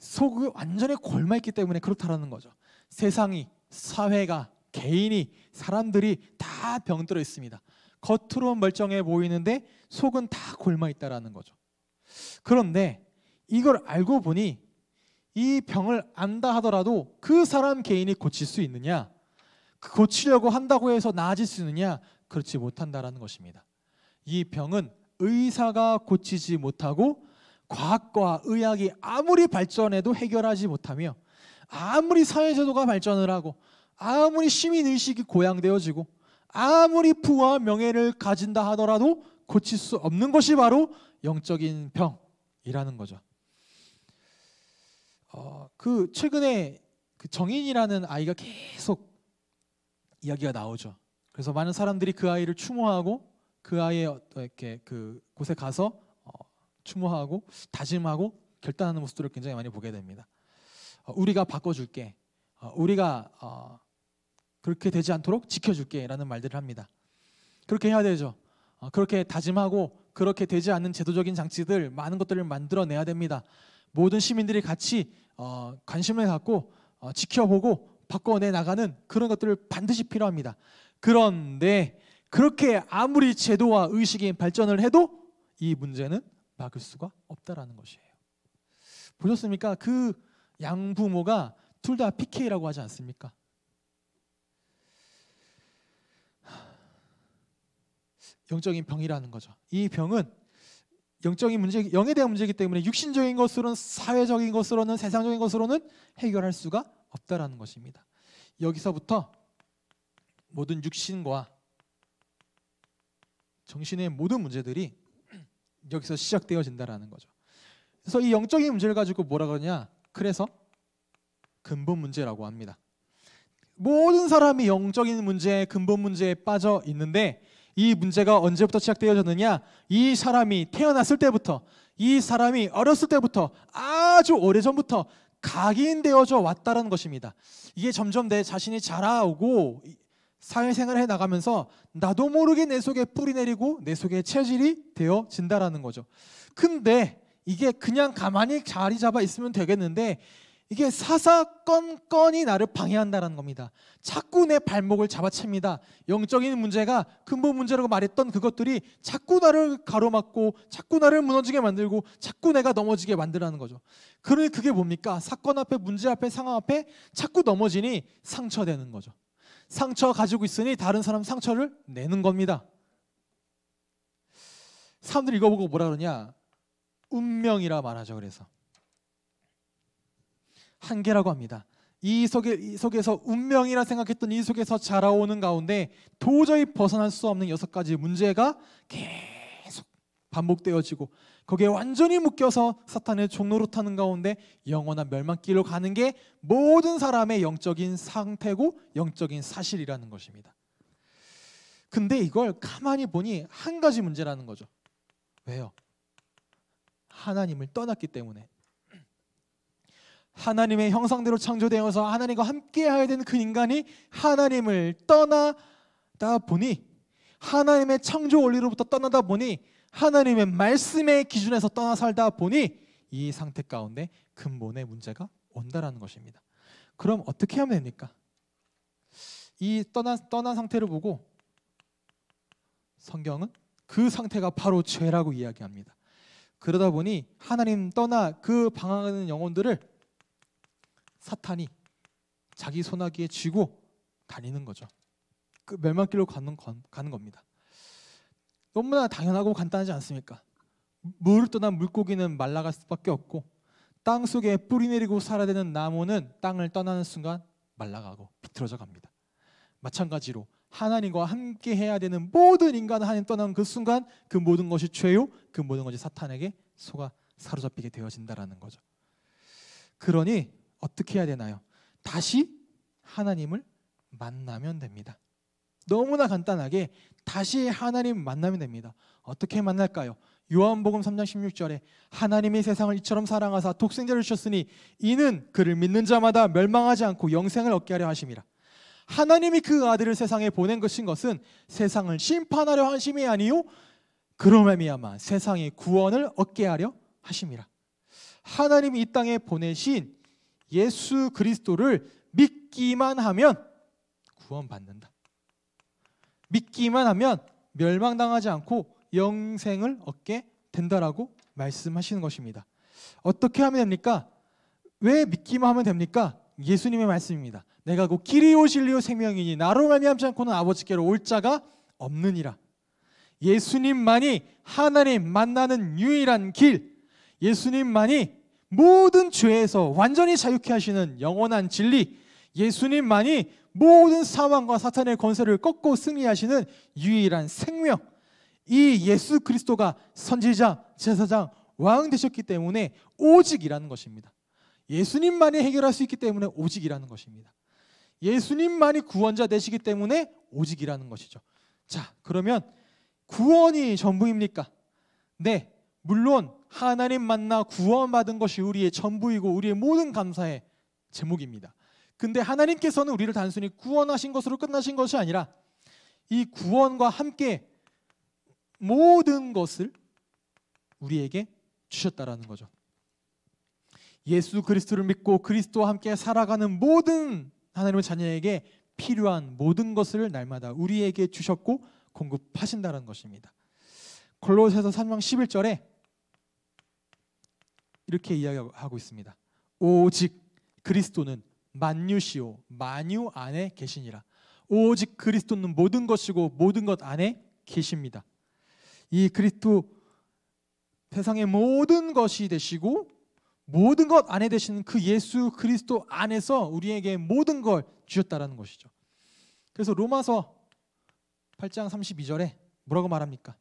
속이 완전히 골마 있기 때문에 그렇다라는 거죠. 세상이, 사회가, 개인이, 사람들이 다 병들어 있습니다. 겉으로 멀쩡해 보이는데 속은 다 골마 있다라는 거죠. 그런데 이걸 알고 보니 이 병을 안다 하더라도 그 사람 개인이 고칠 수 있느냐? 그 고치려고 한다고 해서 나아질 수 있느냐? 그렇지 못한다라는 것입니다. 이 병은 의사가 고치지 못하고 과학과 의학이 아무리 발전해도 해결하지 못하며 아무리 사회제도가 발전을 하고 아무리 시민의식이 고양되어지고 아무리 부와 명예를 가진다 하더라도 고칠 수 없는 것이 바로 영적인 병이라는 거죠. 어, 그 최근에 그 정인이라는 아이가 계속 이야기가 나오죠. 그래서 많은 사람들이 그 아이를 추모하고 그 아이의 이렇게 그 곳에 가서 추모하고 다짐하고 결단하는 모습들을 굉장히 많이 보게 됩니다. 어, 우리가 바꿔줄게. 어, 우리가 어, 그렇게 되지 않도록 지켜줄게라는 말들을 합니다. 그렇게 해야 되죠. 그렇게 다짐하고 그렇게 되지 않는 제도적인 장치들 많은 것들을 만들어내야 됩니다. 모든 시민들이 같이 관심을 갖고 지켜보고 바꿔내 나가는 그런 것들을 반드시 필요합니다. 그런데 그렇게 아무리 제도와 의식이 발전을 해도 이 문제는 막을 수가 없다라는 것이에요. 보셨습니까? 그 양부모가 둘 다 PK라고 하지 않습니까? 영적인 병이라는 거죠. 이 병은 영적인 문제, 영에 대한 문제이기 때문에 육신적인 것으로는 사회적인 것으로는 세상적인 것으로는 해결할 수가 없다라는 것입니다. 여기서부터 모든 육신과 정신의 모든 문제들이 여기서 시작되어진다라는 거죠. 그래서 이 영적인 문제를 가지고 뭐라 그러냐? 그래서 근본 문제라고 합니다. 모든 사람이 영적인 문제, 근본 문제에 빠져 있는데 이 문제가 언제부터 시작되어졌느냐? 이 사람이 태어났을 때부터, 이 사람이 어렸을 때부터 아주 오래전부터 각인되어져 왔다는 것입니다. 이게 점점 내 자신이 자라오고 사회생활을 해 나가면서 나도 모르게 내 속에 뿌리 내리고 내 속에 체질이 되어진다라는 거죠. 근데 이게 그냥 가만히 자리 잡아 있으면 되겠는데 이게 사사건건이 나를 방해한다라는 겁니다. 자꾸 내 발목을 잡아챕니다. 영적인 문제가 근본 문제라고 말했던 그것들이 자꾸 나를 가로막고 자꾸 나를 무너지게 만들고 자꾸 내가 넘어지게 만들라는 거죠. 그러니 그게 뭡니까? 사건 앞에 문제 앞에 상황 앞에 자꾸 넘어지니 상처되는 거죠. 상처 가지고 있으니 다른 사람 상처를 내는 겁니다. 사람들이 이거 보고 뭐라 그러냐? 운명이라 말하죠. 그래서 한계라고 합니다. 이 속에 이 속에서 운명이라 생각했던 이 속에서 자라오는 가운데 도저히 벗어날 수 없는 여섯 가지 문제가 계속 반복되어지고 거기에 완전히 묶여서 사탄의 종로로 타는 가운데 영원한 멸망길로 가는 게 모든 사람의 영적인 상태고 영적인 사실이라는 것입니다. 근데 이걸 가만히 보니 한 가지 문제라는 거죠. 왜요? 하나님을 떠났기 때문에 하나님의 형상대로 창조되어서 하나님과 함께해야 되는 그 인간이 하나님을 떠나다 보니 하나님의 창조 원리로부터 떠나다 보니 하나님의 말씀의 기준에서 떠나 살다 보니 이 상태 가운데 근본의 문제가 온다라는 것입니다. 그럼 어떻게 하면 됩니까? 이 떠난 떠난 상태를 보고 성경은 그 상태가 바로 죄라고 이야기합니다. 그러다 보니 하나님 떠나 그 방황하는 영혼들을 사탄이 자기 손아귀에 쥐고 다니는 거죠. 그 멸망길로 가는, 건, 가는 겁니다. 너무나 당연하고 간단하지 않습니까? 물을 떠난 물고기는 말라갈 수밖에 없고 땅 속에 뿌리 내리고 살아되는 나무는 땅을 떠나는 순간 말라가고 비틀어져 갑니다. 마찬가지로 하나님과 함께 해야 되는 모든 인간은 하나님 떠난 그 순간 그 모든 것이 죄요, 그 모든 것이 사탄에게 속아 사로잡히게 되어진다라는 거죠. 그러니 어떻게 해야 되나요? 다시 하나님을 만나면 됩니다. 너무나 간단하게 다시 하나님 만나면 됩니다. 어떻게 만날까요? 요한복음 3장 16절에 하나님이 세상을 이처럼 사랑하사 독생자를 주셨으니 이는 그를 믿는 자마다 멸망하지 않고 영생을 얻게 하려 하심이라. 하나님이 그 아들을 세상에 보낸 것인 것은 세상을 심판하려 하심이 아니요 그러므미야만 세상의 구원을 얻게 하려 하심이라. 하나님이 이 땅에 보내신 예수 그리스도를 믿기만 하면 구원받는다. 믿기만 하면 멸망당하지 않고 영생을 얻게 된다라고 말씀하시는 것입니다. 어떻게 하면 됩니까? 왜 믿기만 하면 됩니까? 예수님의 말씀입니다. 내가 곧 길이요 진리요 생명이니 나로 말미암지 않고는 아버지께로 올 자가 없느니라. 예수님만이 하나님 만나는 유일한 길, 예수님만이 모든 죄에서 완전히 자유케 하시는 영원한 진리, 예수님만이 모든 사망과 사탄의 권세를 꺾고 승리하시는 유일한 생명 이 예수 그리스도가 선지자, 제사장, 왕 되셨기 때문에 오직이라는 것입니다. 예수님만이 해결할 수 있기 때문에 오직이라는 것입니다. 예수님만이 구원자 되시기 때문에 오직이라는 것이죠. 자, 그러면 구원이 전부입니까? 네, 물론 하나님 만나 구원받은 것이 우리의 전부이고 우리의 모든 감사의 제목입니다. 근데 하나님께서는 우리를 단순히 구원하신 것으로 끝나신 것이 아니라 이 구원과 함께 모든 것을 우리에게 주셨다라는 거죠. 예수 그리스도를 믿고 그리스도와 함께 살아가는 모든 하나님의 자녀에게 필요한 모든 것을 날마다 우리에게 주셨고 공급하신다는 것입니다. 골로새서 3장 11절에 이렇게 이야기하고 있습니다. 오직 그리스도는 만유시오 만유 안에 계시니라 오직 그리스도는 모든 것이고 모든 것 안에 계십니다 이 그리스도 세상의 모든 것이 되시고 모든 것 안에 되시는 그 예수 그리스도 안에서 우리에게 모든 걸 주셨다라는 것이죠 그래서 로마서 8장 32절에 뭐라고 말합니까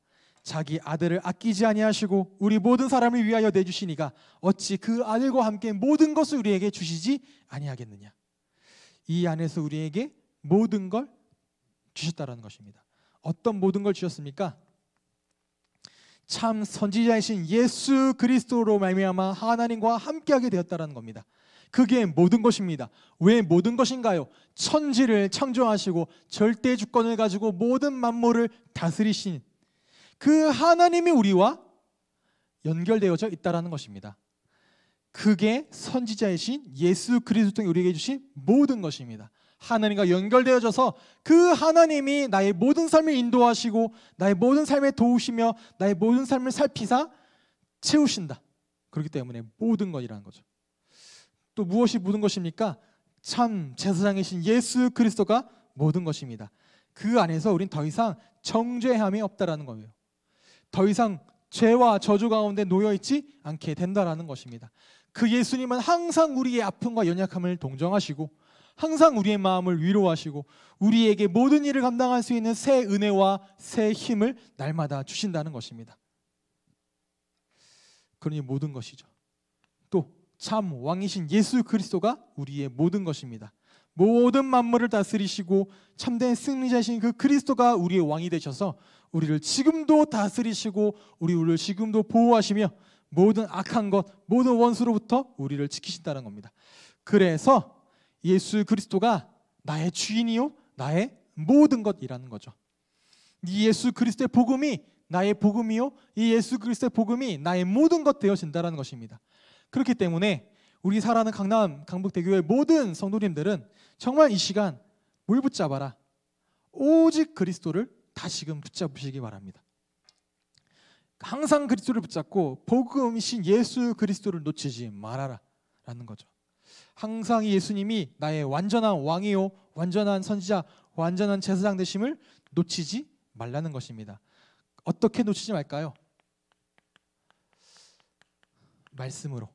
자기 아들을 아끼지 아니하시고 우리 모든 사람을 위하여 내주시니가 어찌 그 아들과 함께 모든 것을 우리에게 주시지 아니하겠느냐. 이 안에서 우리에게 모든 걸 주셨다라는 것입니다. 어떤 모든 걸 주셨습니까? 참 선지자이신 예수 그리스도로 말미암아 하나님과 함께하게 되었다라는 겁니다. 그게 모든 것입니다. 왜 모든 것인가요? 천지를 창조하시고 절대 주권을 가지고 모든 만물을 다스리신 그 하나님이 우리와 연결되어져 있다라는 것입니다. 그게 선지자이신 예수 그리스도께 우리에게 주신 모든 것입니다. 하나님과 연결되어져서 그 하나님이 나의 모든 삶을 인도하시고 나의 모든 삶에 도우시며 나의 모든 삶을 살피사 채우신다. 그렇기 때문에 모든 것이라는 거죠. 또 무엇이 모든 것입니까? 참 제사장이신 예수 그리스도가 모든 것입니다. 그 안에서 우린 더 이상 정죄함이 없다라는 거예요. 더 이상 죄와 저주 가운데 놓여 있지 않게 된다라는 것입니다. 그 예수님은 항상 우리의 아픔과 연약함을 동정하시고 항상 우리의 마음을 위로하시고 우리에게 모든 일을 감당할 수 있는 새 은혜와 새 힘을 날마다 주신다는 것입니다. 그러니 모든 것이죠. 또 참 왕이신 예수 그리스도가 우리의 모든 것입니다. 모든 만물을 다스리시고 참된 승리자신 그 그리스도가 우리의 왕이 되셔서 우리를 지금도 다스리시고 우리 우리를 지금도 보호하시며 모든 악한 것, 모든 원수로부터 우리를 지키신다는 겁니다. 그래서 예수 그리스도가 나의 주인이요, 나의 모든 것이라는 거죠. 이 예수 그리스도의 복음이 나의 복음이요, 이 예수 그리스도의 복음이 나의 모든 것 되어진다라는 것입니다. 그렇기 때문에 우리 살아가는 강남 강북대교의 모든 성도님들은 정말 이 시간 물 붙잡아라. 오직 그리스도를 다시금 붙잡으시기 바랍니다. 항상 그리스도를 붙잡고 복음이신 예수 그리스도를 놓치지 말아라라는 거죠. 항상 예수님이 나의 완전한 왕이요, 완전한 선지자, 완전한 제사장 되심을 놓치지 말라는 것입니다. 어떻게 놓치지 말까요? 말씀으로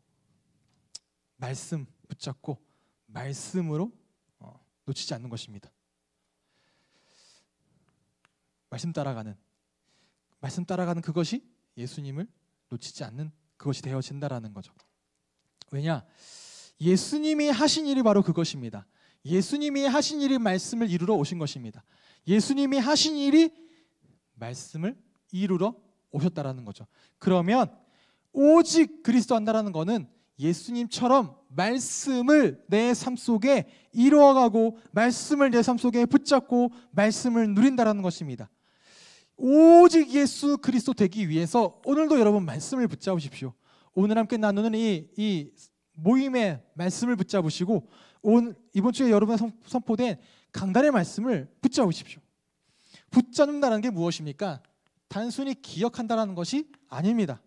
말씀 붙잡고 말씀으로 어, 놓치지 않는 것입니다. 말씀 따라가는 말씀 따라가는 그것이 예수님을 놓치지 않는 그것이 되어진다라는 거죠. 왜냐? 예수님이 하신 일이 바로 그것입니다. 예수님이 하신 일이 말씀을 이루러 오신 것입니다. 예수님이 하신 일이 말씀을 이루러 오셨다라는 거죠. 그러면 오직 그리스도 한다라는 거는 예수님처럼 말씀을 내 삶 속에 이루어가고 말씀을 내 삶 속에 붙잡고 말씀을 누린다라는 것입니다. 오직 예수 그리스도 되기 위해서 오늘도 여러분 말씀을 붙잡으십시오. 오늘 함께 나누는 이, 이 모임의 말씀을 붙잡으시고 오 이번 주에 여러분 선포된 강단의 말씀을 붙잡으십시오. 붙잡는다는 게 무엇입니까? 단순히 기억한다는 것이 아닙니다.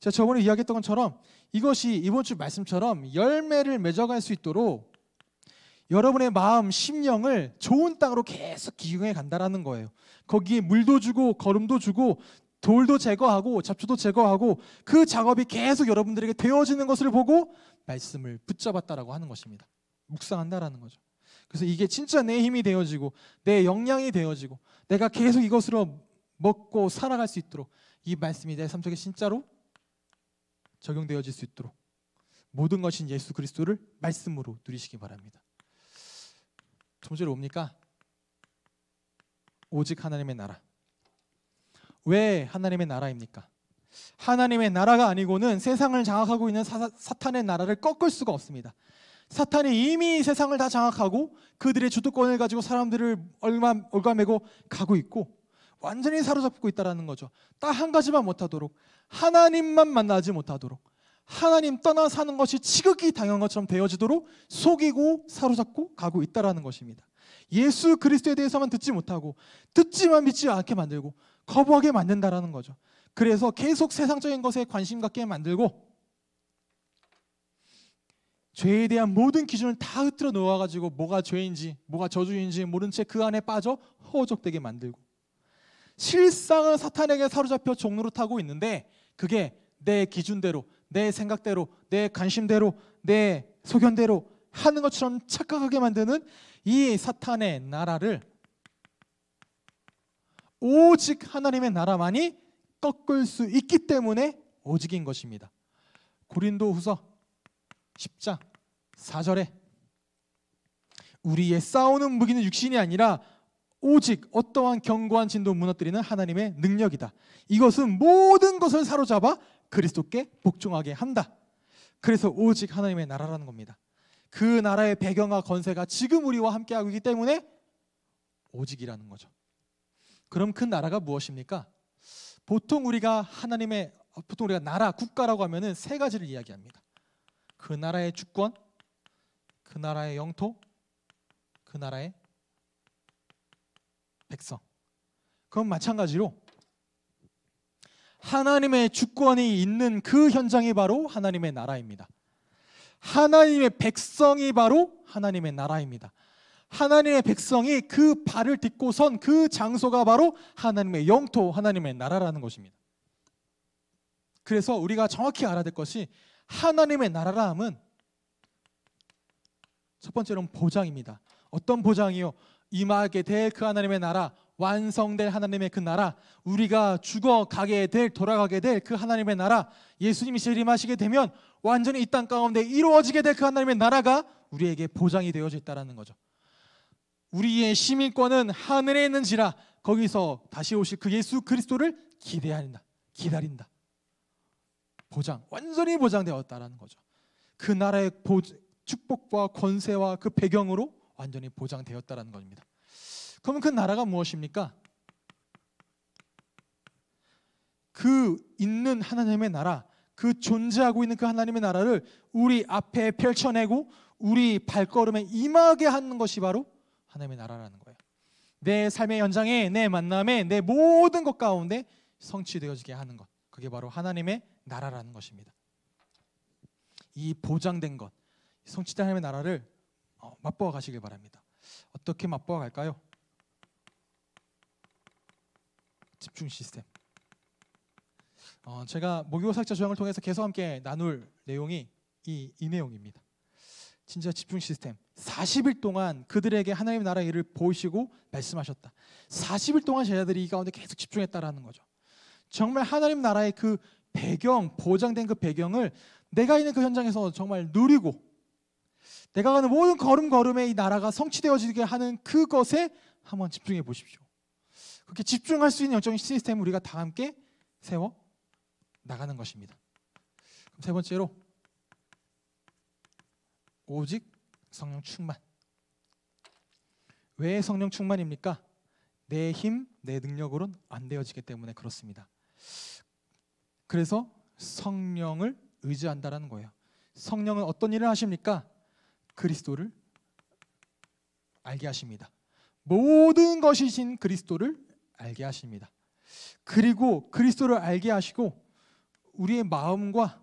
제가 저번에 이야기했던 것처럼 이것이 이번 주 말씀처럼 열매를 맺어갈 수 있도록 여러분의 마음, 심령을 좋은 땅으로 계속 기용해 간다라는 거예요. 거기에 물도 주고 거름도 주고 돌도 제거하고 잡초도 제거하고 그 작업이 계속 여러분들에게 되어지는 것을 보고 말씀을 붙잡았다라고 하는 것입니다. 묵상한다라는 거죠. 그래서 이게 진짜 내 힘이 되어지고 내 역량이 되어지고 내가 계속 이것으로 먹고 살아갈 수 있도록 이 말씀이 내 삶 속에 진짜로 적용되어질 수 있도록 모든 것인 예수 그리스도를 말씀으로 누리시기 바랍니다. 두번를로 뭡니까? 오직 하나님의 나라. 왜 하나님의 나라입니까? 하나님의 나라가 아니고는 세상을 장악하고 있는 사, 사탄의 나라를 꺾을 수가 없습니다. 사탄이 이미 세상을 다 장악하고 그들의 주도권을 가지고 사람들을 얼마 올가매고 가고 있고 완전히 사로잡고 있다라는 거죠. 딱 한 가지만 못하도록 하나님만 만나지 못하도록 하나님 떠나 사는 것이 지극히 당연한 것처럼 되어지도록 속이고 사로잡고 가고 있다라는 것입니다. 예수 그리스도에 대해서만 듣지 못하고 듣지만 믿지 않게 만들고 거부하게 만든다라는 거죠. 그래서 계속 세상적인 것에 관심 갖게 만들고 죄에 대한 모든 기준을 다 흩트려 놓아가지고 뭐가 죄인지 뭐가 저주인지 모른 채 그 안에 빠져 허우적대게 만들고 실상은 사탄에게 사로잡혀 종로를 타고 있는데 그게 내 기준대로 내 생각대로, 내 관심대로, 내 소견대로 하는 것처럼 착각하게 만드는 이 사탄의 나라를 오직 하나님의 나라만이 꺾을 수 있기 때문에 오직인 것입니다. 고린도 후서 10장 4절에 우리의 싸우는 무기는 육신이 아니라 오직 어떠한 견고한 진도 무너뜨리는 하나님의 능력이다. 이것은 모든 것을 사로잡아 그리스도께 복종하게 한다. 그래서 오직 하나님의 나라라는 겁니다. 그 나라의 배경과 건세가 지금 우리와 함께하고 있기 때문에 오직이라는 거죠. 그럼 그 나라가 무엇입니까? 보통 우리가 하나님의 보통 우리가 나라 국가라고 하면은 세 가지를 이야기합니다. 그 나라의 주권, 그 나라의 영토, 그 나라의 백성. 그럼 마찬가지로 하나님의 주권이 있는 그 현장이 바로 하나님의 나라입니다. 하나님의 백성이 바로 하나님의 나라입니다. 하나님의 백성이 그 발을 딛고 선 그 장소가 바로 하나님의 영토, 하나님의 나라라는 것입니다. 그래서 우리가 정확히 알아야 될 것이 하나님의 나라라 함은 첫 번째로는 보장입니다. 어떤 보장이요? 임하게 될 그 하나님의 나라 완성될 하나님의 그 나라, 우리가 죽어 가게 될 돌아가게 될 그 하나님의 나라, 예수님이 재림하시게 되면 완전히 이 땅 가운데 이루어지게 될 그 하나님의 나라가 우리에게 보장이 되어져 있다는 거죠. 우리의 시민권은 하늘에 있는지라 거기서 다시 오실 그 예수 그리스도를 기대한다. 기다린다. 보장, 완전히 보장되었다는 거죠. 그 나라의 보, 축복과 권세와 그 배경으로 완전히 보장되었다라는 겁니다. 그러면 그 나라가 무엇입니까? 그 있는 하나님의 나라, 그 존재하고 있는 그 하나님의 나라를 우리 앞에 펼쳐내고 우리 발걸음에 임하게 하는 것이 바로 하나님의 나라라는 거예요. 내 삶의 연장에, 내 만남에, 내 모든 것 가운데 성취되어지게 하는 것. 그게 바로 하나님의 나라라는 것입니다. 이 보장된 것, 성취된 하나님의 나라를 어, 맛보아 가시길 바랍니다. 어떻게 맛보아 갈까요? 집중 시스템. 어, 제가 목요삭자 조형을 통해서 계속 함께 나눌 내용이 이, 이 내용입니다. 진짜 집중 시스템. 40일 동안 그들에게 하나님 나라 일을 보시고 말씀하셨다. 40일 동안 제자들이 이 가운데 계속 집중했다라는 거죠. 정말 하나님 나라의 그 배경, 보장된 그 배경을 내가 있는 그 현장에서 정말 누리고 내가 가는 모든 걸음걸음에 이 나라가 성취되어지게 하는 그것에 한번 집중해 보십시오. 그렇게 집중할 수 있는 영적인 시스템을 우리가 다 함께 세워 나가는 것입니다. 그럼 세 번째로 오직 성령 충만. 왜 성령 충만입니까? 내 힘, 내능력으로안 되어지기 때문에 그렇습니다. 그래서 성령을 의지한다라는 거예요. 성령은 어떤 일을 하십니까? 그리스도를 알게 하십니다. 모든 것이신 그리스도를 알게 하십니다. 그리고 그리스도를 알게 하시고 우리의 마음과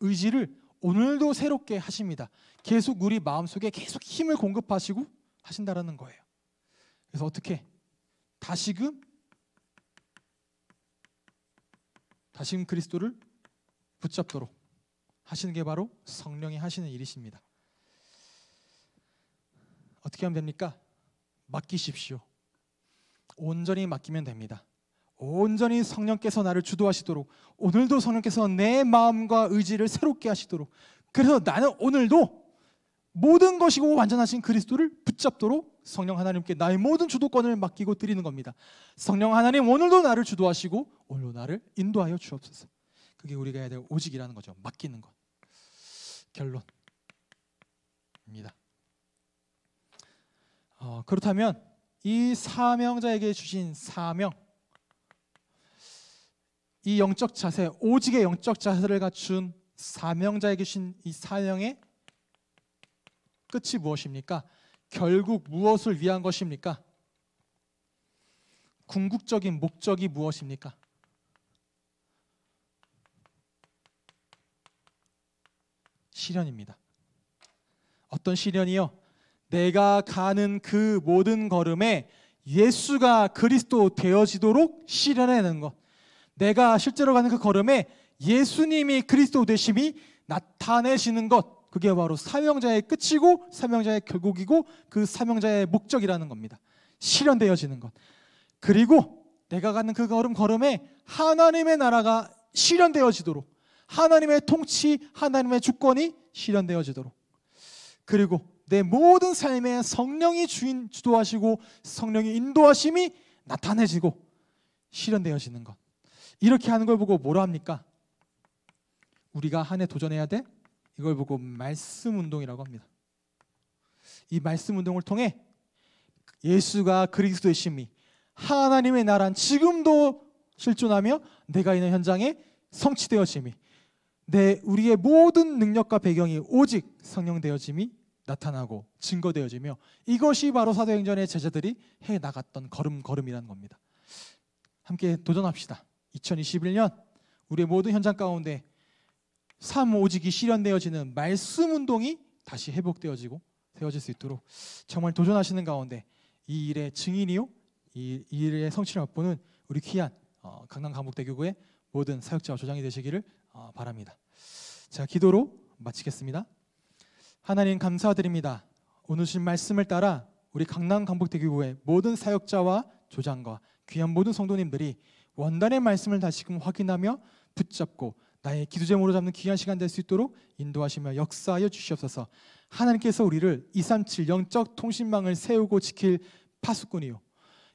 의지를 오늘도 새롭게 하십니다. 계속 우리 마음속에 계속 힘을 공급하시고 하신다라는 거예요. 그래서 어떻게 다시금 다시금 그리스도를 붙잡도록 하시는 게 바로 성령이 하시는 일이십니다. 어떻게 하면 됩니까? 맡기십시오. 온전히 맡기면 됩니다. 온전히 성령께서 나를 주도하시도록 오늘도 성령께서 내 마음과 의지를 새롭게 하시도록 그래서 나는 오늘도 모든 것이고 완전하신 그리스도를 붙잡도록 성령 하나님께 나의 모든 주도권을 맡기고 드리는 겁니다. 성령 하나님 오늘도 나를 주도하시고 오늘도 나를 인도하여 주옵소서. 그게 우리가 해야 될 오직이라는 거죠. 맡기는 것. 결론입니다. 어, 그렇다면 이 사명자에게 주신 사명, 이 영적 자세, 오직의 영적 자세를 갖춘 사명자에게 주신 이 사명의 끝이 무엇입니까? 결국 무엇을 위한 것입니까? 궁극적인 목적이 무엇입니까? 시련입니다. 어떤 시련이요? 내가 가는 그 모든 걸음에 예수가 그리스도 되어지도록 실현해내는 것. 내가 실제로 가는 그 걸음에 예수님이 그리스도 되심이 나타내시는 것. 그게 바로 사명자의 끝이고 사명자의 결국이고 그 사명자의 목적이라는 겁니다. 실현되어지는 것. 그리고 내가 가는 그 걸음 걸음에 하나님의 나라가 실현되어지도록 하나님의 통치, 하나님의 주권이 실현되어지도록 그리고 내 모든 삶에 성령이 주인 주도하시고 성령의 인도하심이 나타내지고 실현되어지는 것. 이렇게 하는 걸 보고 뭐라 합니까? 우리가 한해 도전해야 돼? 이걸 보고 말씀 운동이라고 합니다. 이 말씀 운동을 통해 예수가 그리스도의 심리, 하나님의 나란 지금도 실존하며 내가 있는 현장에 성취되어짐이 내 우리의 모든 능력과 배경이 오직 성령되어짐이 나타나고 증거되어지며 이것이 바로 사도행전의 제자들이 해 나갔던 걸음걸음이라는 겁니다. 함께 도전합시다. 2021년 우리의 모든 현장 가운데 삶 오직이 실현되어지는 말씀 운동이 다시 회복되어지고 되어질 수 있도록 정말 도전하시는 가운데 이 일의 증인이요 이, 이 일의 성취를 맛보는 우리 귀한 어, 강남 강북대교구의 모든 사역자와 조장이 되시기를 어, 바랍니다. 자 기도로 마치겠습니다. 하나님 감사드립니다. 오늘 주신 말씀을 따라 우리 강남 강북대교구의 모든 사역자와 조장과 귀한 모든 성도님들이 원단의 말씀을 다시금 확인하며 붙잡고 나의 기도 제목으로 잡는 귀한 시간 될 수 있도록 인도하시며 역사하여 주시옵소서. 하나님께서 우리를 237 영적 통신망을 세우고 지킬 파수꾼이요.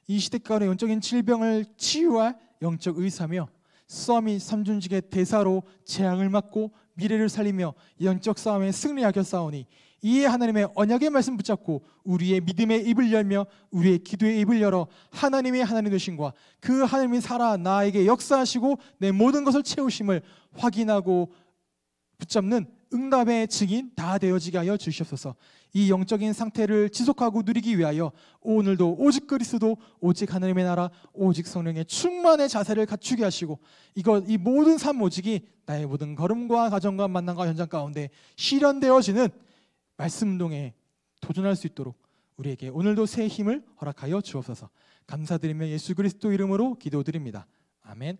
이 시대가의 영적인 질병을 치유할 영적 의사며 써미 삼준직의 대사로 재앙을 막고 미래를 살리며 영적 싸움에 승리하여 싸우니 이에 하나님의 언약의 말씀 붙잡고 우리의 믿음의 입을 열며 우리의 기도의 입을 열어 하나님의 하나님 되신과 그 하나님이 살아 나에게 역사하시고 내 모든 것을 채우심을 확인하고 붙잡는 응답의 증인 다 되어지게 하여 주시옵소서. 이 영적인 상태를 지속하고 누리기 위하여 오늘도 오직 그리스도, 오직 하나님의 나라, 오직 성령의 충만의 자세를 갖추게 하시고 이것 이 모든 삶 모직이 나의 모든 걸음과 가정과 만남과 현장 가운데 실현되어지는 말씀동에 운 도전할 수 있도록 우리에게 오늘도 새 힘을 허락하여 주옵소서. 감사드리며 예수 그리스도 이름으로 기도드립니다. 아멘.